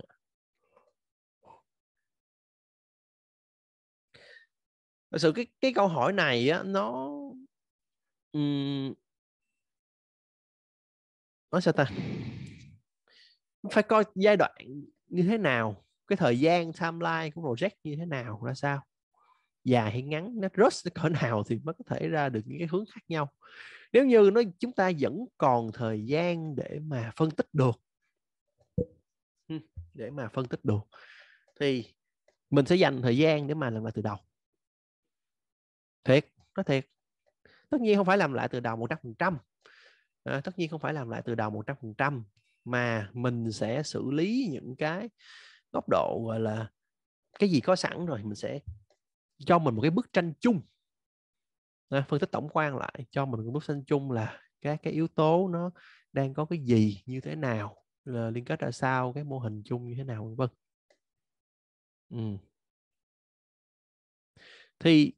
thật sự cái cái câu hỏi này á nó um, nó sao ta phải coi giai đoạn như thế nào cái thời gian timeline của project như thế nào ra sao dài hay ngắn nó rớt nó cỡ nào thì mới có thể ra được những cái hướng khác nhau nếu như nó chúng ta vẫn còn thời gian để mà phân tích được để mà phân tích được thì mình sẽ dành thời gian để mà làm lại từ đầu thiệt nó thiệt tất nhiên không phải làm lại từ đầu một trăm phần trăm à, tất nhiên không phải làm lại từ đầu một trăm phần trăm mà mình sẽ xử lý những cái góc độ gọi là cái gì có sẵn rồi mình sẽ cho mình một cái bức tranh chung à, phân tích tổng quan lại cho mình một bức tranh chung là các cái yếu tố nó đang có cái gì như thế nào là liên kết ra sao cái mô hình chung như thế nào vân ừ. thì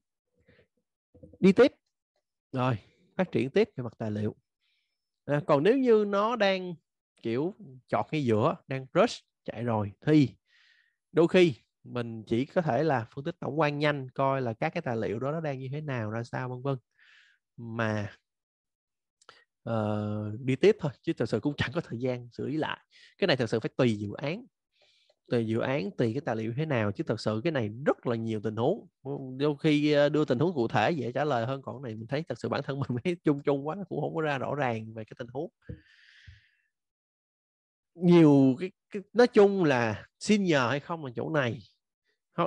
đi tiếp rồi phát triển tiếp về mặt tài liệu à, còn nếu như nó đang kiểu chọt ngay giữa đang rush chạy rồi thì đôi khi mình chỉ có thể là phân tích tổng quan nhanh coi là các cái tài liệu đó nó đang như thế nào ra sao vân vân mà uh, đi tiếp thôi chứ thật sự cũng chẳng có thời gian xử lý lại cái này thật sự phải tùy dự án tùy dự án tùy cái tài liệu thế nào chứ thật sự cái này rất là nhiều tình huống đôi khi ờ, đưa tình huống cụ thể dễ trả lời hơn còn này mình thấy thật sự bản thân mình thấy chung chung quá cũng không có ra rõ ràng về cái tình huống nhiều cái, cái nói chung là xin nhờ hay không ở chỗ này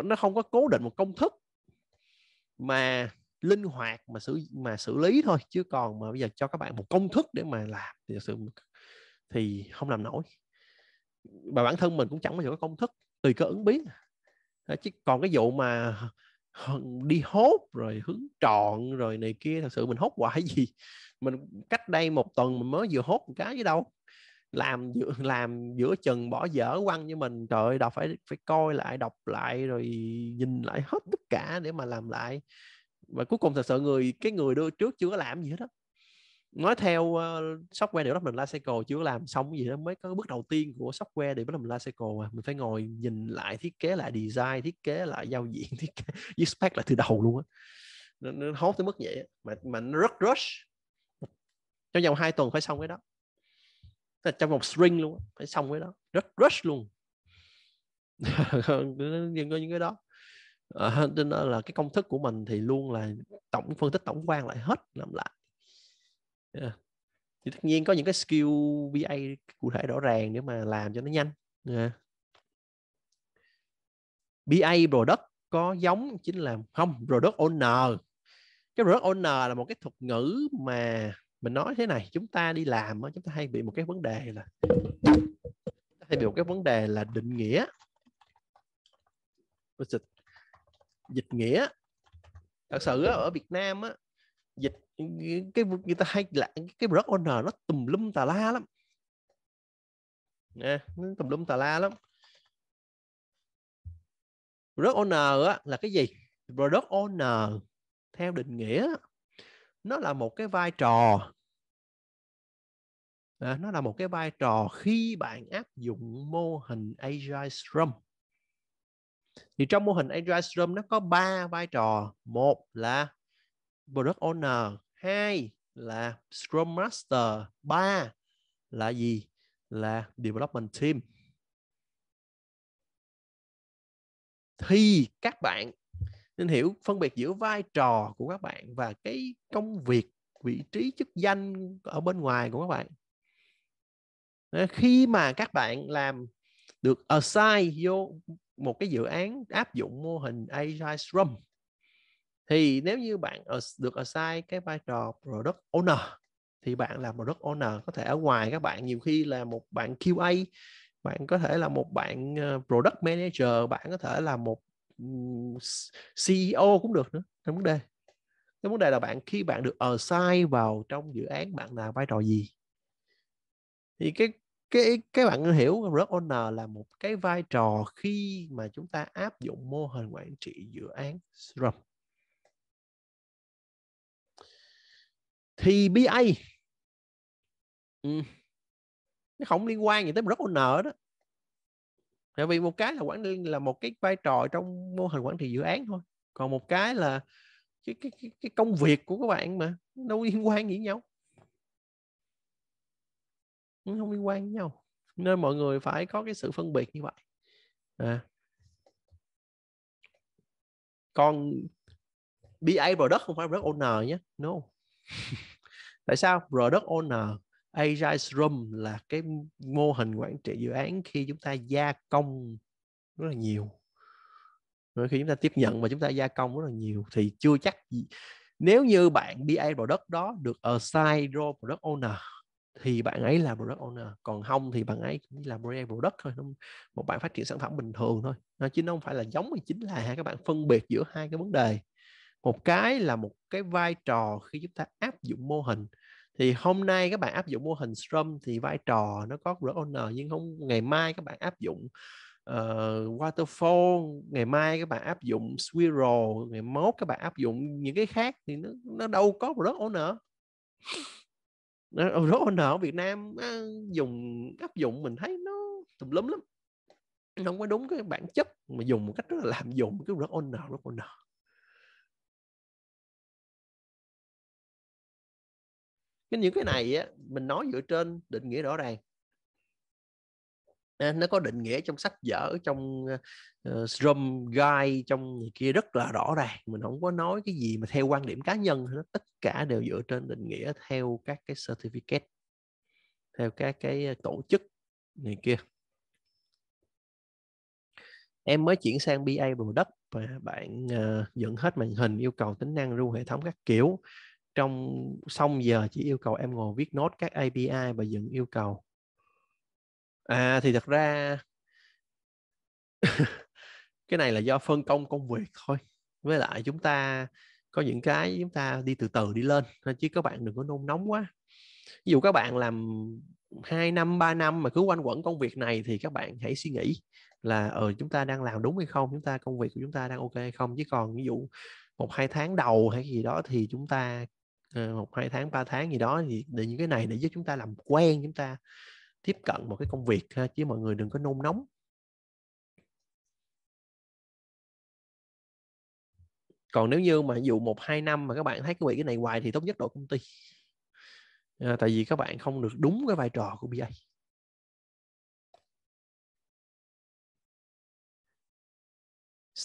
nó không có cố định một công thức mà linh hoạt mà xử mà xử lý thôi chứ còn mà bây giờ cho các bạn một công thức để mà làm thì sự thì không làm nổi và bản thân mình cũng chẳng bao giờ có công thức tùy cơ ứng biến chứ còn cái vụ mà đi hốt rồi hướng trọn rồi này kia thật sự mình hốt hoài gì mình cách đây một tuần mình mới vừa hốt một cái với đâu làm giữa làm giữa chừng bỏ dở quăng như mình trời ơi, đọc phải phải coi lại đọc lại rồi nhìn lại hết tất cả để mà làm lại và cuối cùng thật sự người cái người đưa trước chưa có làm gì hết đó nói theo uh, software development mình cycle chưa làm xong gì đó mới có bước đầu tiên của software bắt life cycle à. mình phải ngồi nhìn lại thiết kế lại design thiết kế lại giao diện thiết kế với spec lại từ đầu luôn á nó, nó hốt tới mức vậy mà mà nó rất rush trong vòng hai tuần phải xong cái đó là trong vòng string luôn phải xong với đó rất rush luôn những những cái đó à, nên là cái công thức của mình thì luôn là tổng phân tích tổng quan lại hết làm lại yeah. thì tất nhiên có những cái skill VA cụ thể rõ ràng để mà làm cho nó nhanh yeah. BA product có giống chính là không product owner cái product owner là một cái thuật ngữ mà mình nói thế này chúng ta đi làm chúng ta hay bị một cái vấn đề là hay bị một cái vấn đề là định nghĩa dịch, nghĩa thật sự ở Việt Nam á dịch cái người ta hay là cái product owner nó tùm lum tà la lắm nè nó tùm lum tà la lắm product owner á là cái gì product owner theo định nghĩa nó là một cái vai trò à, nó là một cái vai trò khi bạn áp dụng mô hình Agile Scrum thì trong mô hình Agile Scrum nó có ba vai trò một là product owner hai là Scrum Master ba là gì là development team thì các bạn nên hiểu phân biệt giữa vai trò của các bạn và cái công việc vị trí chức danh ở bên ngoài của các bạn khi mà các bạn làm được assign vô một cái dự án áp dụng mô hình Agile Scrum thì nếu như bạn được assign cái vai trò product owner thì bạn là product owner có thể ở ngoài các bạn nhiều khi là một bạn QA bạn có thể là một bạn ờ, product manager bạn có thể là một CEO cũng được nữa Cái vấn đề cái vấn đề là bạn khi bạn được assign vào trong dự án bạn là vai trò gì thì cái cái cái bạn hiểu rất owner là một cái vai trò khi mà chúng ta áp dụng mô hình quản trị dự án Scrum thì BA ừ. nó không liên quan gì tới rất owner đó tại vì một cái là quản lý là một cái vai trò trong mô hình quản trị dự án thôi còn một cái là cái, cái, cái, công việc của các bạn mà đâu liên quan gì nhau không liên quan với nhau nên mọi người phải có cái sự phân biệt như vậy à. còn BA product không phải product owner nhé no tại sao product owner AI Scrum là cái mô hình quản trị dự án khi chúng ta gia công rất là nhiều ờ, khi chúng ta tiếp nhận và chúng ta gia công rất là nhiều thì chưa chắc gì. nếu như bạn BA product đó được assign role product owner thì bạn ấy là product owner còn không thì bạn ấy cũng là BA product thôi một bạn phát triển sản phẩm bình thường thôi ờ, nó chứ không phải là giống mà chính là các bạn phân biệt giữa hai cái vấn đề một cái là một cái vai trò khi chúng ta áp dụng mô hình thì hôm nay các bạn áp dụng mô hình Scrum thì vai trò nó có role owner nhưng không ngày mai các bạn áp dụng uh, waterfall ngày mai các bạn áp dụng swirl ngày mốt các bạn áp dụng những cái khác thì nó nó đâu có role owner rất owner ở Việt Nam dùng áp dụng mình thấy nó tùm lum lắm nó không có đúng cái bản chất mà dùng một cách rất là lạm dụng cái role owner role owner cái những cái này á mình nói dựa trên định nghĩa rõ ràng à, nó có định nghĩa trong sách vở trong uh, ờ, drum guide trong này kia rất là rõ ràng mình không có nói cái gì mà theo quan điểm cá nhân nó tất cả đều dựa trên định nghĩa theo các cái certificate theo các cái ờ, tổ chức này kia em mới chuyển sang BA đất và bạn uh, ờ, dựng hết màn hình yêu cầu tính năng ru hệ thống các kiểu trong xong giờ chỉ yêu cầu em ngồi viết nốt các API và dựng yêu cầu à thì thật ra cái này là do phân công công việc thôi với lại chúng ta có những cái chúng ta đi từ từ đi lên chứ các bạn đừng có nôn nóng quá ví dụ các bạn làm 2 năm 3 năm mà cứ quanh quẩn công việc này thì các bạn hãy suy nghĩ là ờ ừ, chúng ta đang làm đúng hay không chúng ta công việc của chúng ta đang ok hay không chứ còn ví dụ một hai tháng đầu hay gì đó thì chúng ta Ờ, một hai tháng ba tháng gì đó thì để những cái này để giúp chúng ta làm quen chúng ta tiếp cận một cái công việc ha chứ mọi người đừng có nôn nóng còn nếu như mà dù một hai năm mà các bạn thấy cái vị cái này hoài thì tốt nhất đổi công ty à, tại vì các bạn không được đúng cái vai trò của BA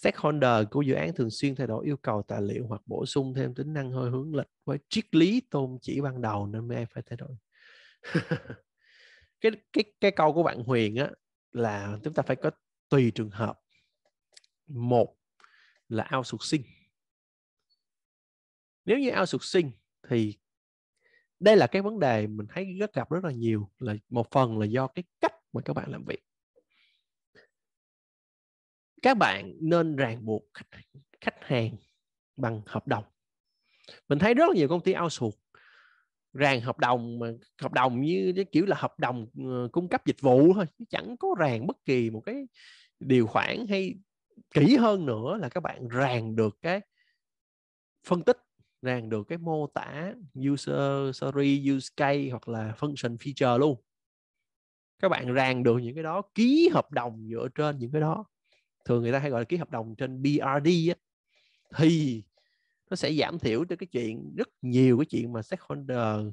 stakeholder của dự án thường xuyên thay đổi yêu cầu tài liệu hoặc bổ sung thêm tính năng hơi hướng lệch với triết lý tôn chỉ ban đầu nên mới em phải thay đổi cái cái cái câu của bạn Huyền á là chúng ta phải có tùy trường hợp một là ao sinh. nếu như ao sinh thì đây là cái vấn đề mình thấy rất gặp rất là nhiều là một phần là do cái cách mà các bạn làm việc các bạn nên ràng buộc khách, khách hàng bằng hợp đồng mình thấy rất là nhiều công ty outsource ràng hợp đồng mà hợp đồng như cái kiểu là hợp đồng ờ, cung cấp dịch vụ thôi chẳng có ràng bất kỳ một cái điều khoản hay kỹ hơn nữa là các bạn ràng được cái phân tích ràng được cái mô tả user story use case hoặc là function feature luôn các bạn ràng được những cái đó ký hợp đồng dựa trên những cái đó thường người ta hay gọi là ký hợp đồng trên BRD á, thì nó sẽ giảm thiểu cho cái chuyện rất nhiều cái chuyện mà stakeholder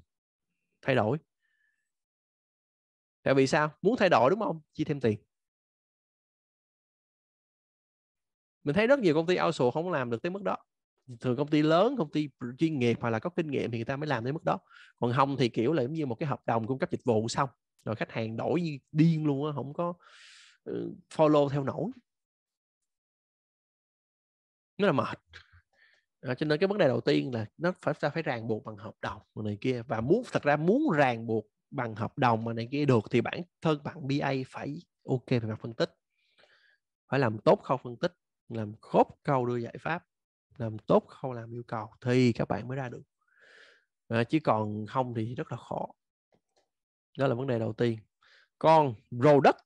thay đổi tại vì sao muốn thay đổi đúng không chi thêm tiền mình thấy rất nhiều công ty outsource không làm được tới mức đó thường công ty lớn công ty chuyên nghiệp hoặc là có kinh nghiệm thì người ta mới làm tới mức đó còn không thì kiểu là giống như một cái hợp đồng cung cấp dịch vụ xong rồi khách hàng đổi như điên luôn á không có ừ, follow theo nổi nó là mệt à, cho nên cái vấn đề đầu tiên là nó phải ta phải ràng buộc bằng hợp đồng này kia và muốn thật ra muốn ràng buộc bằng hợp đồng mà này kia được thì bản thân bạn BA phải ok về mặt phân tích phải làm tốt khâu phân tích làm khớp câu đưa giải pháp làm tốt khâu làm yêu cầu thì các bạn mới ra được à, chứ còn không thì rất là khó đó là vấn đề đầu tiên còn product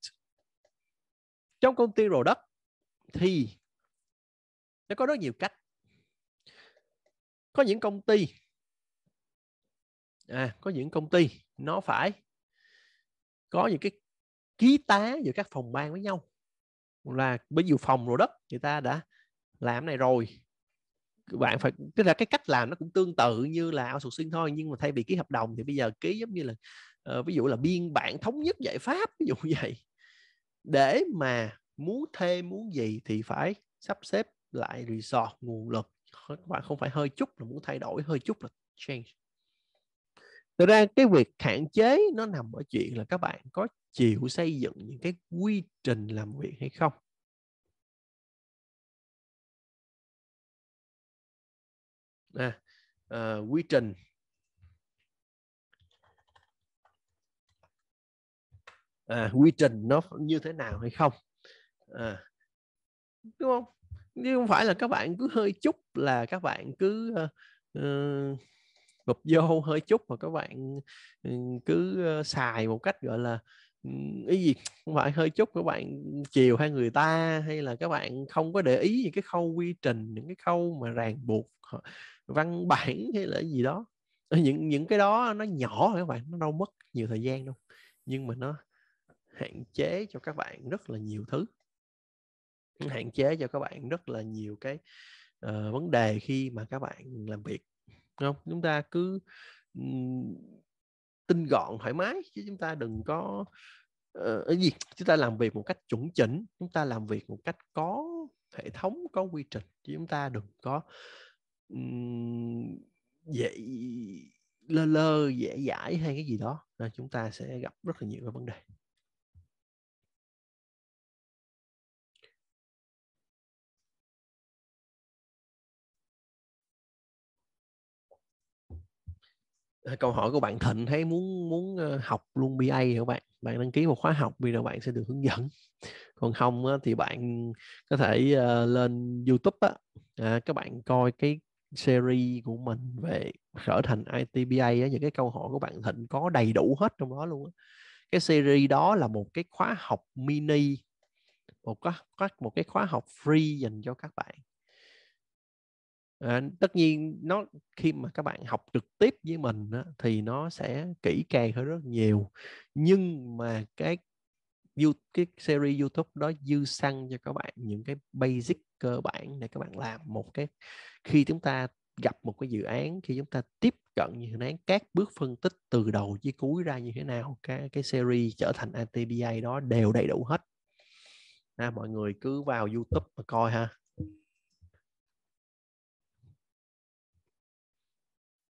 trong công ty product thì nó có rất nhiều cách có những công ty à có những công ty nó phải có những cái ký tá giữa các phòng ban với nhau là ví dụ phòng rồi đất người ta đã làm này rồi bạn phải tức là cái cách làm nó cũng tương tự như là outsourcing thôi nhưng mà thay vì ký hợp đồng thì bây giờ ký giống như là uh, ví dụ là biên bản thống nhất giải pháp ví dụ vậy để mà muốn thuê muốn gì thì phải sắp xếp lại resort nguồn lực các bạn không phải hơi chút là muốn thay đổi hơi chút là change thực ra cái việc hạn chế nó nằm ở chuyện là các bạn có chịu xây dựng những cái quy trình làm việc hay không à, à, quy trình à, quy trình nó như thế nào hay không à, đúng không chứ không phải là các bạn cứ hơi chút là các bạn cứ uh, ờ, gục ờ, vô hơi chút mà các bạn ừ, cứ ờ, xài một cách gọi là ừ, ý gì không phải hơi chút các bạn chiều hai người ta hay là các bạn không có để ý những cái khâu quy trình những cái khâu mà ràng buộc văn bản hay là gì đó những những cái đó nó nhỏ các bạn nó đâu mất nhiều thời gian đâu nhưng mà nó hạn chế cho các bạn rất là nhiều thứ hạn chế cho các bạn rất là nhiều cái uh, vấn đề khi mà các bạn làm việc Đúng không chúng ta cứ um, tinh gọn thoải mái chứ chúng ta đừng có uh, gì chúng ta làm việc một cách chuẩn chỉnh chúng ta làm việc một cách có hệ thống có quy trình chứ chúng ta đừng có um, dễ lơ lơ dễ dãi hay cái gì đó nên chúng ta sẽ gặp rất là nhiều cái vấn đề câu hỏi của bạn Thịnh thấy muốn muốn ờ, học luôn BA thì các bạn bạn đăng ký một khóa học bây giờ bạn sẽ được hướng dẫn còn không á, thì bạn có thể uh, lên YouTube á, à, các bạn coi cái series của mình về trở thành ITBA á, những cái câu hỏi của bạn Thịnh có đầy đủ hết trong đó luôn á. cái series đó là một cái khóa học mini một cái một cái khóa học free dành cho các bạn à, tất nhiên nó khi mà các bạn học trực tiếp với mình á, thì nó sẽ kỹ càng hơn rất nhiều nhưng mà cái cái series YouTube đó dư xăng cho các bạn những cái basic cơ bản để các bạn làm một cái khi chúng ta gặp một cái dự án khi chúng ta tiếp cận như thế này các bước phân tích từ đầu chí cuối ra như thế nào cái cái series trở thành atbi đó đều đầy đủ hết à, mọi người cứ vào YouTube mà coi ha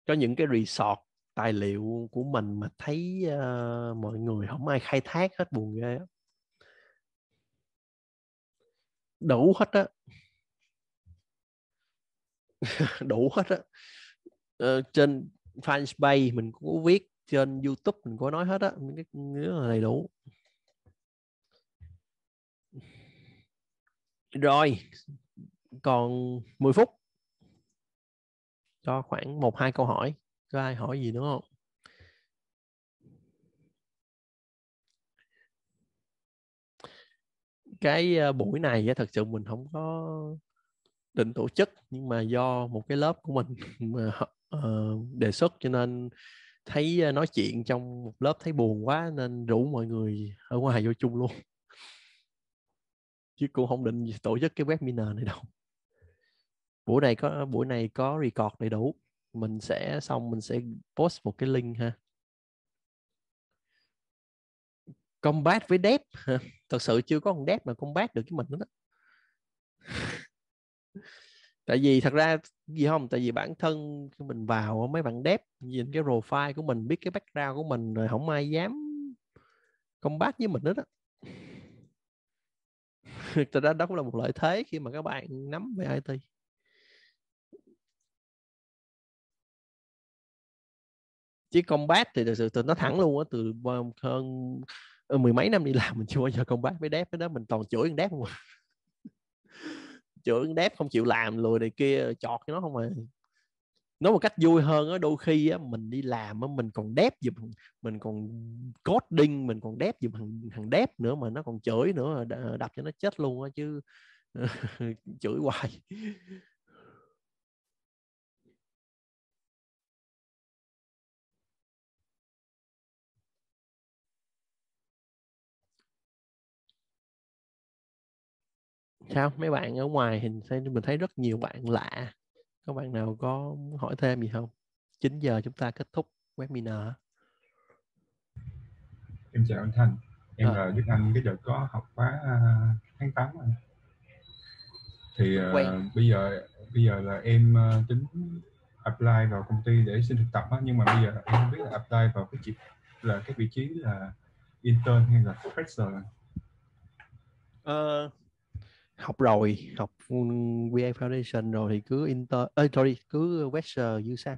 cho những cái resort tài liệu của mình mà thấy uh, mọi người không ai khai thác hết buồn ghê á đủ hết á đủ hết á ờ, trên fanpage mình cũng có viết trên youtube mình có nói hết á cái là đầy đủ rồi còn 10 phút cho khoảng một hai câu hỏi có ai hỏi gì nữa không cái ờ, buổi này thật sự mình không có định tổ chức nhưng mà do một cái lớp của mình mà ờ, đề xuất cho nên thấy ờ, nói chuyện trong một lớp thấy buồn quá nên rủ mọi người ở ngoài vô chung luôn chứ cũng không định tổ chức cái webinar này đâu buổi này có buổi này có record đầy đủ mình sẽ xong mình sẽ post một cái link ha combat với dev thật sự chưa có con dev mà combat được với mình nữa đó tại vì thật ra gì không tại vì bản thân khi mình vào mấy bạn dev nhìn cái profile của mình biết cái background của mình rồi không ai dám combat với mình nữa đó thật ra đó cũng là một lợi thế khi mà các bạn nắm về IT chứ combat thì thực sự từ nó thẳng luôn á từ hơn ờ, mười mấy năm đi làm mình chưa bao giờ combat với đép cái đó mình toàn chửi con đép không chửi con đép không chịu làm lùi này kia chọt cho nó không à nói một cách vui hơn á đôi khi á mình đi làm á mình còn đép giùm mình còn coding mình còn đép giùm thằng thằng đép nữa mà nó còn chửi nữa đập cho nó chết luôn á chứ chửi hoài sao mấy bạn ở ngoài hình mình thấy rất nhiều bạn lạ các bạn nào có hỏi thêm gì không 9 giờ chúng ta kết thúc webinar em chào anh Thành em à. là Đức Anh cái giờ có học khóa à, tháng 8 anh thì uh, bây giờ bây giờ là em uh, tính apply vào công ty để xin thực tập á nhưng mà bây giờ em không biết là apply vào cái chỉ là cái vị trí là intern hay là professor uh, học rồi học VA Foundation rồi thì cứ inter ơi sorry cứ Western dư sang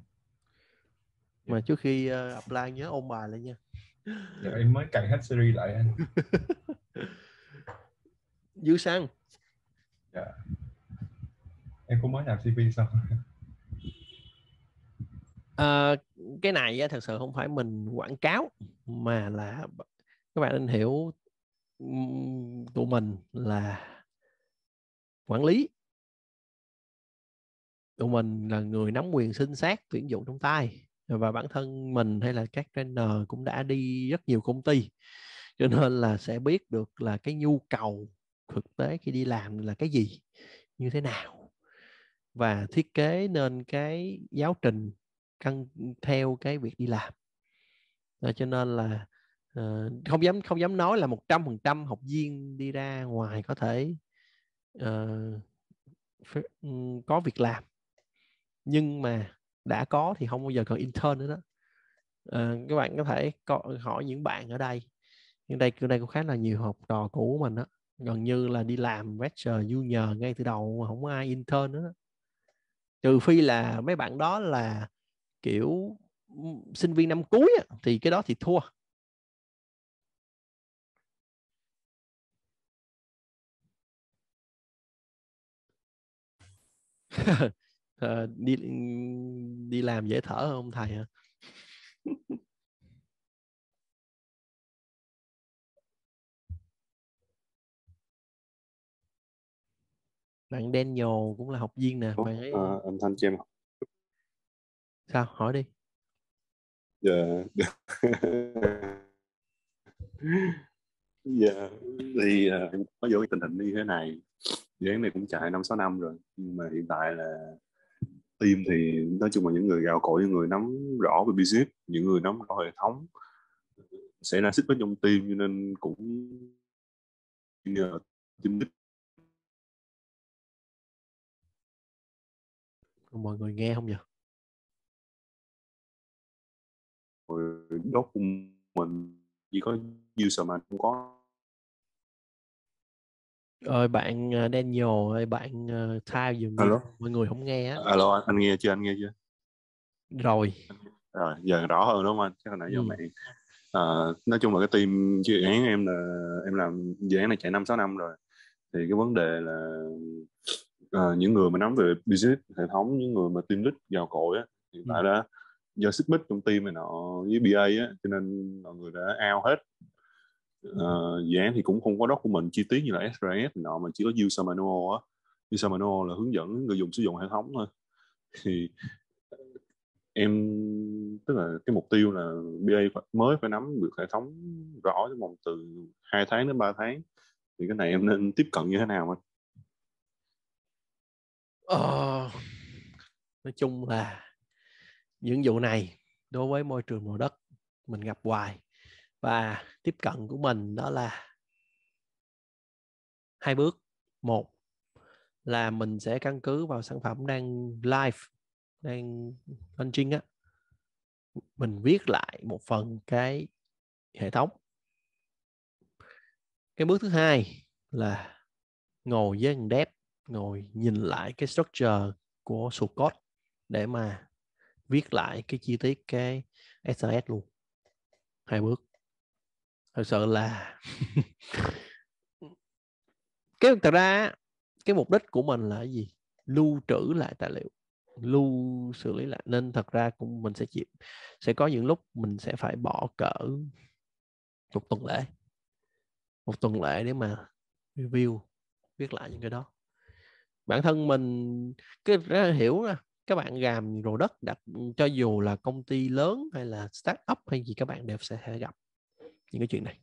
mà trước khi uh, apply nhớ ôn bài lại nha dạ, em mới cài hết series lại anh dư sang dạ em cũng mới làm cv xong à, cái này thật sự không phải mình quảng cáo mà là các bạn nên hiểu tụi mình là quản lý tụi mình là người nắm quyền sinh sát tuyển dụng trong tay và bản thân mình hay là các trainer cũng đã đi rất nhiều công ty cho nên là sẽ biết được là cái nhu cầu thực tế khi đi làm là cái gì như thế nào và thiết kế nên cái giáo trình căn theo cái việc đi làm à, cho nên là uh, không dám không dám nói là một trăm phần trăm học viên đi ra ngoài có thể uh, có việc làm nhưng mà đã có thì không bao giờ cần intern nữa đó uh, các bạn có thể có, hỏi những bạn ở đây nhưng đây đây cũng khá là nhiều học trò cũ của mình đó gần như là đi làm vector du nhờ ngay từ đầu mà không có ai intern nữa đó. trừ phi là mấy bạn đó là kiểu ừ, sinh viên năm cuối thì cái đó thì thua Ờ, đi đi làm dễ thở không thầy hả bạn đen Daniel cũng là học viên nè bạn ấy à, ờ, âm thanh cho em sao hỏi đi dạ dạ thì em ờ, nói vô cái tình hình như thế này dự án này cũng chạy năm sáu năm rồi nhưng mà hiện tại là team thì nói chung là những người gạo cội những người nắm rõ về business những người nắm rõ hệ thống sẽ là xích với trong team cho nên cũng nhờ team mọi người nghe không vậy đốt của mình chỉ có user mà không có ơi bạn à, Daniel ơi bạn Thao dường như mọi người không nghe á alo anh nghe chưa anh nghe chưa rồi rồi giờ rõ hơn đúng không anh chắc là nãy giờ ừ. mẹ à, nói chung là cái team dự án em là em làm dự án này chạy năm sáu năm rồi thì cái vấn đề là uh, những người mà nắm về business hệ thống những người mà team lead gào cội á hiện tại ừ. đã do xích mích trong team này nọ với BA á cho nên mọi người đã ao hết uh, dự án thì cũng không có đất của mình chi tiết như là SRS nọ mà chỉ có user manual á user manual là hướng dẫn người dùng sử dụng hệ thống thôi thì em tức là cái mục tiêu là BA mới phải nắm được hệ thống rõ trong vòng từ 2 tháng đến 3 tháng thì cái này em nên tiếp cận như thế nào anh? Ờ, nói chung là những vụ này đối với môi trường mỏ đất mình gặp hoài và tiếp cận của mình đó là hai bước một là mình sẽ căn cứ vào sản phẩm đang live đang launching á mình viết lại một phần cái hệ thống cái bước thứ hai là ngồi với thằng dev ngồi nhìn lại cái structure của source code để mà viết lại cái chi tiết cái SAS luôn hai bước thật sự là cái thật ra cái mục đích của mình là gì lưu trữ lại tài liệu lưu xử lý lại nên thật ra cũng mình sẽ chịu sẽ có những lúc mình sẽ phải bỏ cỡ một tuần lễ một tuần lễ để mà review viết lại những cái đó bản thân mình cái rất hiểu nè các bạn làm rồ đất đặt cho dù là công ty lớn hay là start up hay gì các bạn đều sẽ gặp những cái chuyện này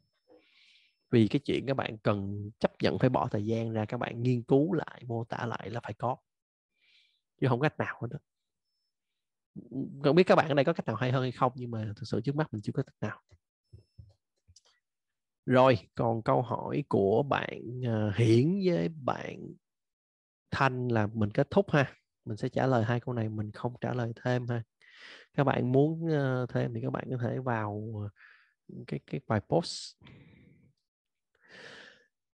vì cái chuyện các bạn cần chấp nhận phải bỏ thời gian ra các bạn nghiên cứu lại mô tả lại là phải có chứ không cách nào hết đó không biết các bạn ở đây có cách nào hay hơn hay không nhưng mà thực sự trước mắt mình chưa có cách nào rồi còn câu hỏi của bạn à, hiển với bạn thanh là mình kết thúc ha mình sẽ trả lời hai câu này mình không trả lời thêm ha các bạn muốn à, thêm thì các bạn có thể vào cái cái bài post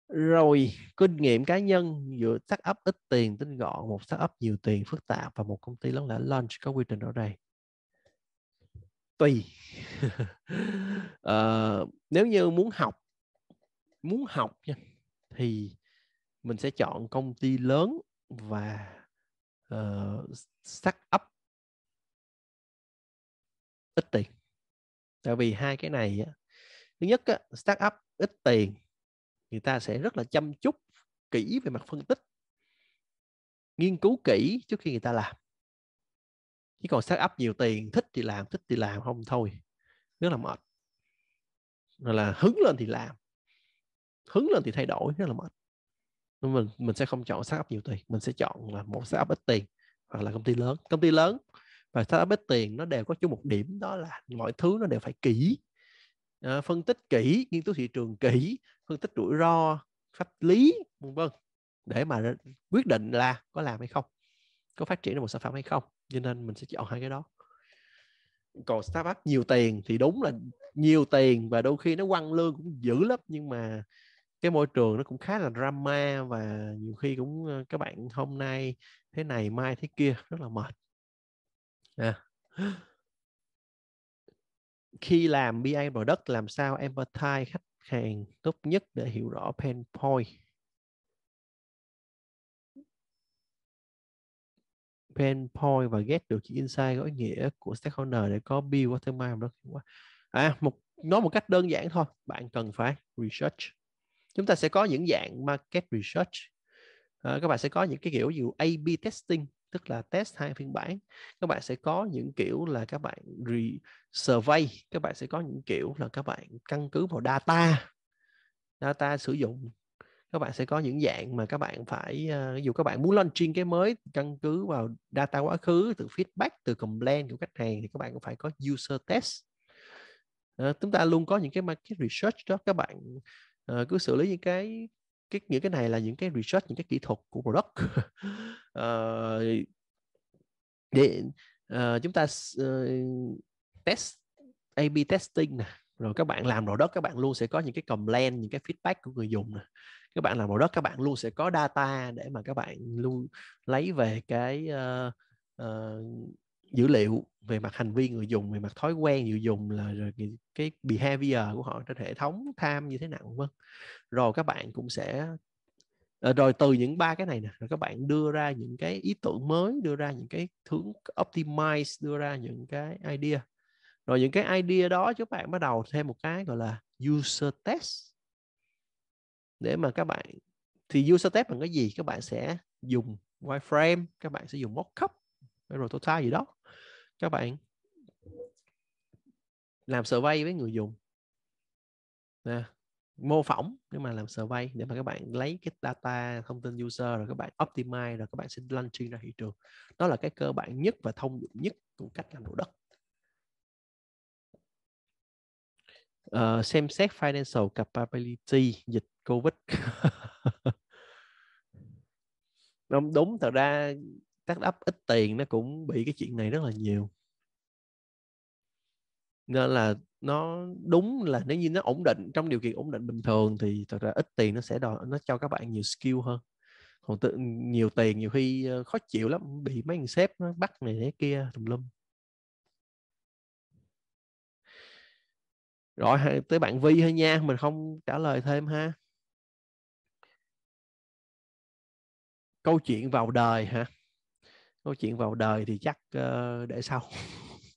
rồi kinh nghiệm cá nhân giữa start up ít tiền tính gọn một start up nhiều tiền phức tạp và một công ty lớn lẻ launch có quy trình ở đây tùy à, nếu như muốn học muốn học nha thì mình sẽ chọn công ty lớn và uh, ờ, start up tại vì hai cái này thứ nhất start up ít tiền người ta sẽ rất là chăm chút kỹ về mặt phân tích nghiên cứu kỹ trước khi người ta làm chứ còn startup nhiều tiền thích thì làm thích thì làm không thôi rất là mệt rồi là hứng lên thì làm hứng lên thì thay đổi rất là mệt nên mình mình sẽ không chọn startup nhiều tiền mình sẽ chọn là một startup ít tiền hoặc là công ty lớn công ty lớn và startup ít tiền nó đều có chung một điểm đó là mọi thứ nó đều phải kỹ à, phân tích kỹ nghiên cứu thị trường kỹ phân tích rủi ro pháp lý vân vân để mà quyết định là có làm hay không có phát triển được một sản phẩm hay không cho nên mình sẽ chọn hai cái đó còn startup nhiều tiền thì đúng là nhiều tiền và đôi khi nó quăng lương cũng dữ lắm nhưng mà cái môi trường nó cũng khá là drama và nhiều khi cũng ờ, các bạn hôm nay thế này mai thế kia rất là mệt à. khi làm BI product làm sao advertise khách hàng tốt nhất để hiểu rõ pain point pain point và get được insight có ý nghĩa của stakeholder để có build watermark rất hiệu quả à một nói một cách đơn giản thôi bạn cần phải research chúng ta sẽ có những dạng market research à, các bạn sẽ có những cái kiểu như A/B testing tức là test hai phiên bản các bạn sẽ có những kiểu là các bạn re survey các bạn sẽ có những kiểu là các bạn căn cứ vào data data sử dụng các bạn sẽ có những dạng mà các bạn phải uh, dù các bạn muốn launching cái mới căn cứ vào data quá khứ từ feedback từ complaint của khách hàng thì các bạn cũng phải có user test ờ, chúng ta luôn có những cái market research đó các bạn ờ, cứ xử lý những cái cái những cái này là những cái research những cái kỹ thuật của product uh, để uh, chúng ta uh, test A/B testing nè rồi các bạn làm rồi đó các bạn luôn sẽ có những cái complaint những cái feedback của người dùng nè các bạn làm rồi đó các bạn luôn sẽ có data để mà các bạn luôn lấy về cái uh, uh, dữ liệu về mặt hành vi người dùng về mặt thói quen người dùng là rồi cái, cái behavior của họ trên hệ thống tham như thế nào vân rồi các bạn cũng sẽ ờ, rồi từ những ba cái này nè rồi các bạn đưa ra những cái ý tưởng mới đưa ra những cái hướng optimize đưa ra những cái idea rồi những cái idea đó các bạn bắt đầu thêm một cái gọi là user test để mà các bạn thì user test bằng cái gì các bạn sẽ dùng wireframe các bạn sẽ dùng mockup rồi prototype gì đó các bạn làm survey với người dùng nè, mô phỏng nhưng mà làm survey để mà các bạn lấy cái data thông tin user rồi các bạn optimize rồi các bạn sẽ launching ra thị trường đó là cái cơ bản nhất và thông dụng nhất của cách làm thủ đất uh, xem xét financial capability dịch covid đúng, đúng thật ra startup ít tiền nó cũng bị cái chuyện này rất là nhiều nên là nó đúng là nếu như nó ổn định trong điều kiện ổn định bình thường thì thật ra ít tiền nó sẽ đòi nó cho các bạn nhiều skill hơn còn tự, nhiều tiền nhiều khi ờ, khó chịu lắm bị mấy người sếp nó bắt này thế kia tùm lum rồi tới bạn vi thôi nha mình không trả lời thêm ha câu chuyện vào đời hả câu chuyện vào đời thì chắc uh, để sau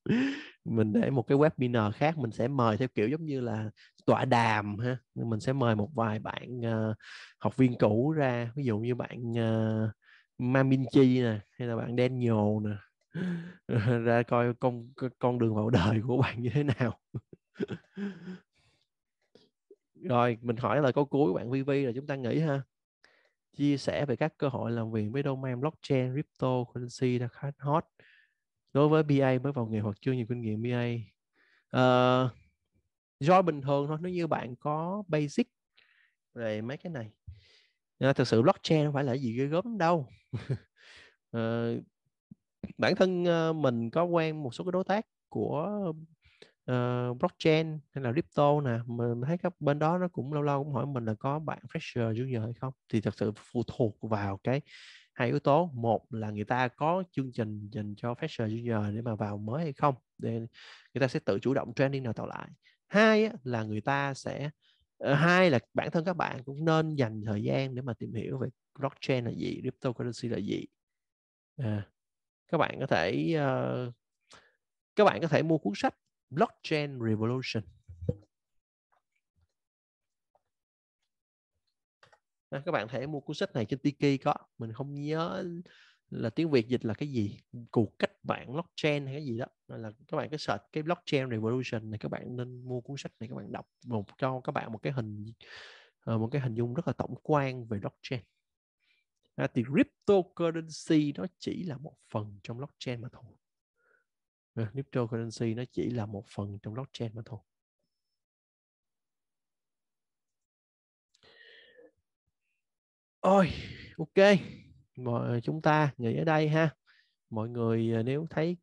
mình để một cái webinar khác mình sẽ mời theo kiểu giống như là tọa đàm ha mình sẽ mời một vài bạn uh, học viên cũ ra ví dụ như bạn uh, ờ, Maminchi nè hay là bạn đen Daniel nè ra coi con con đường vào đời của bạn như thế nào rồi mình hỏi là câu cuối của bạn Vivi là chúng ta nghĩ ha chia sẻ về các cơ hội làm việc với domain blockchain, crypto, currency là khá hot đối với BA mới vào nghề hoặc chưa nhiều kinh nghiệm BA. Uh, ờ, do bình thường thôi, nếu như bạn có basic về mấy cái này. Uh, thực sự blockchain không phải là gì ghê gớm đâu. uh, bản thân uh, mình có quen một số cái đối tác của uh, blockchain hay là crypto nè mình thấy các bên đó nó cũng lâu lâu cũng hỏi mình là có bạn fresher junior hay không thì thật sự phụ thuộc vào cái hai yếu tố một là người ta có chương trình dành cho fresher junior để mà vào mới hay không để người ta sẽ tự chủ động training nào tạo lại hai là người ta sẽ ờ, hai là bản thân các bạn cũng nên dành thời gian để mà tìm hiểu về blockchain là gì cryptocurrency là gì à, các bạn có thể uh, các bạn có thể mua cuốn sách blockchain revolution à, các bạn thể mua cuốn sách này trên Tiki có mình không nhớ là tiếng Việt dịch là cái gì cuộc cách mạng blockchain hay cái gì đó là các bạn cứ search cái blockchain revolution này các bạn nên mua cuốn sách này các bạn đọc một cho các bạn một cái hình ờ, một cái hình dung rất là tổng quan về blockchain à, thì cryptocurrency nó chỉ là một phần trong blockchain mà thôi à, cryptocurrency nó chỉ là một phần trong blockchain mà thôi ôi ok mọi ờ, chúng ta nghỉ ở đây ha mọi người ờ, nếu thấy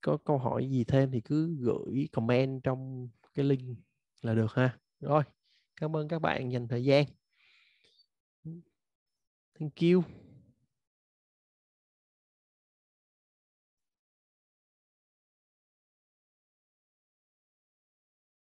có câu hỏi gì thêm thì cứ gửi comment trong cái link là được ha rồi cảm ơn các bạn dành thời gian thank you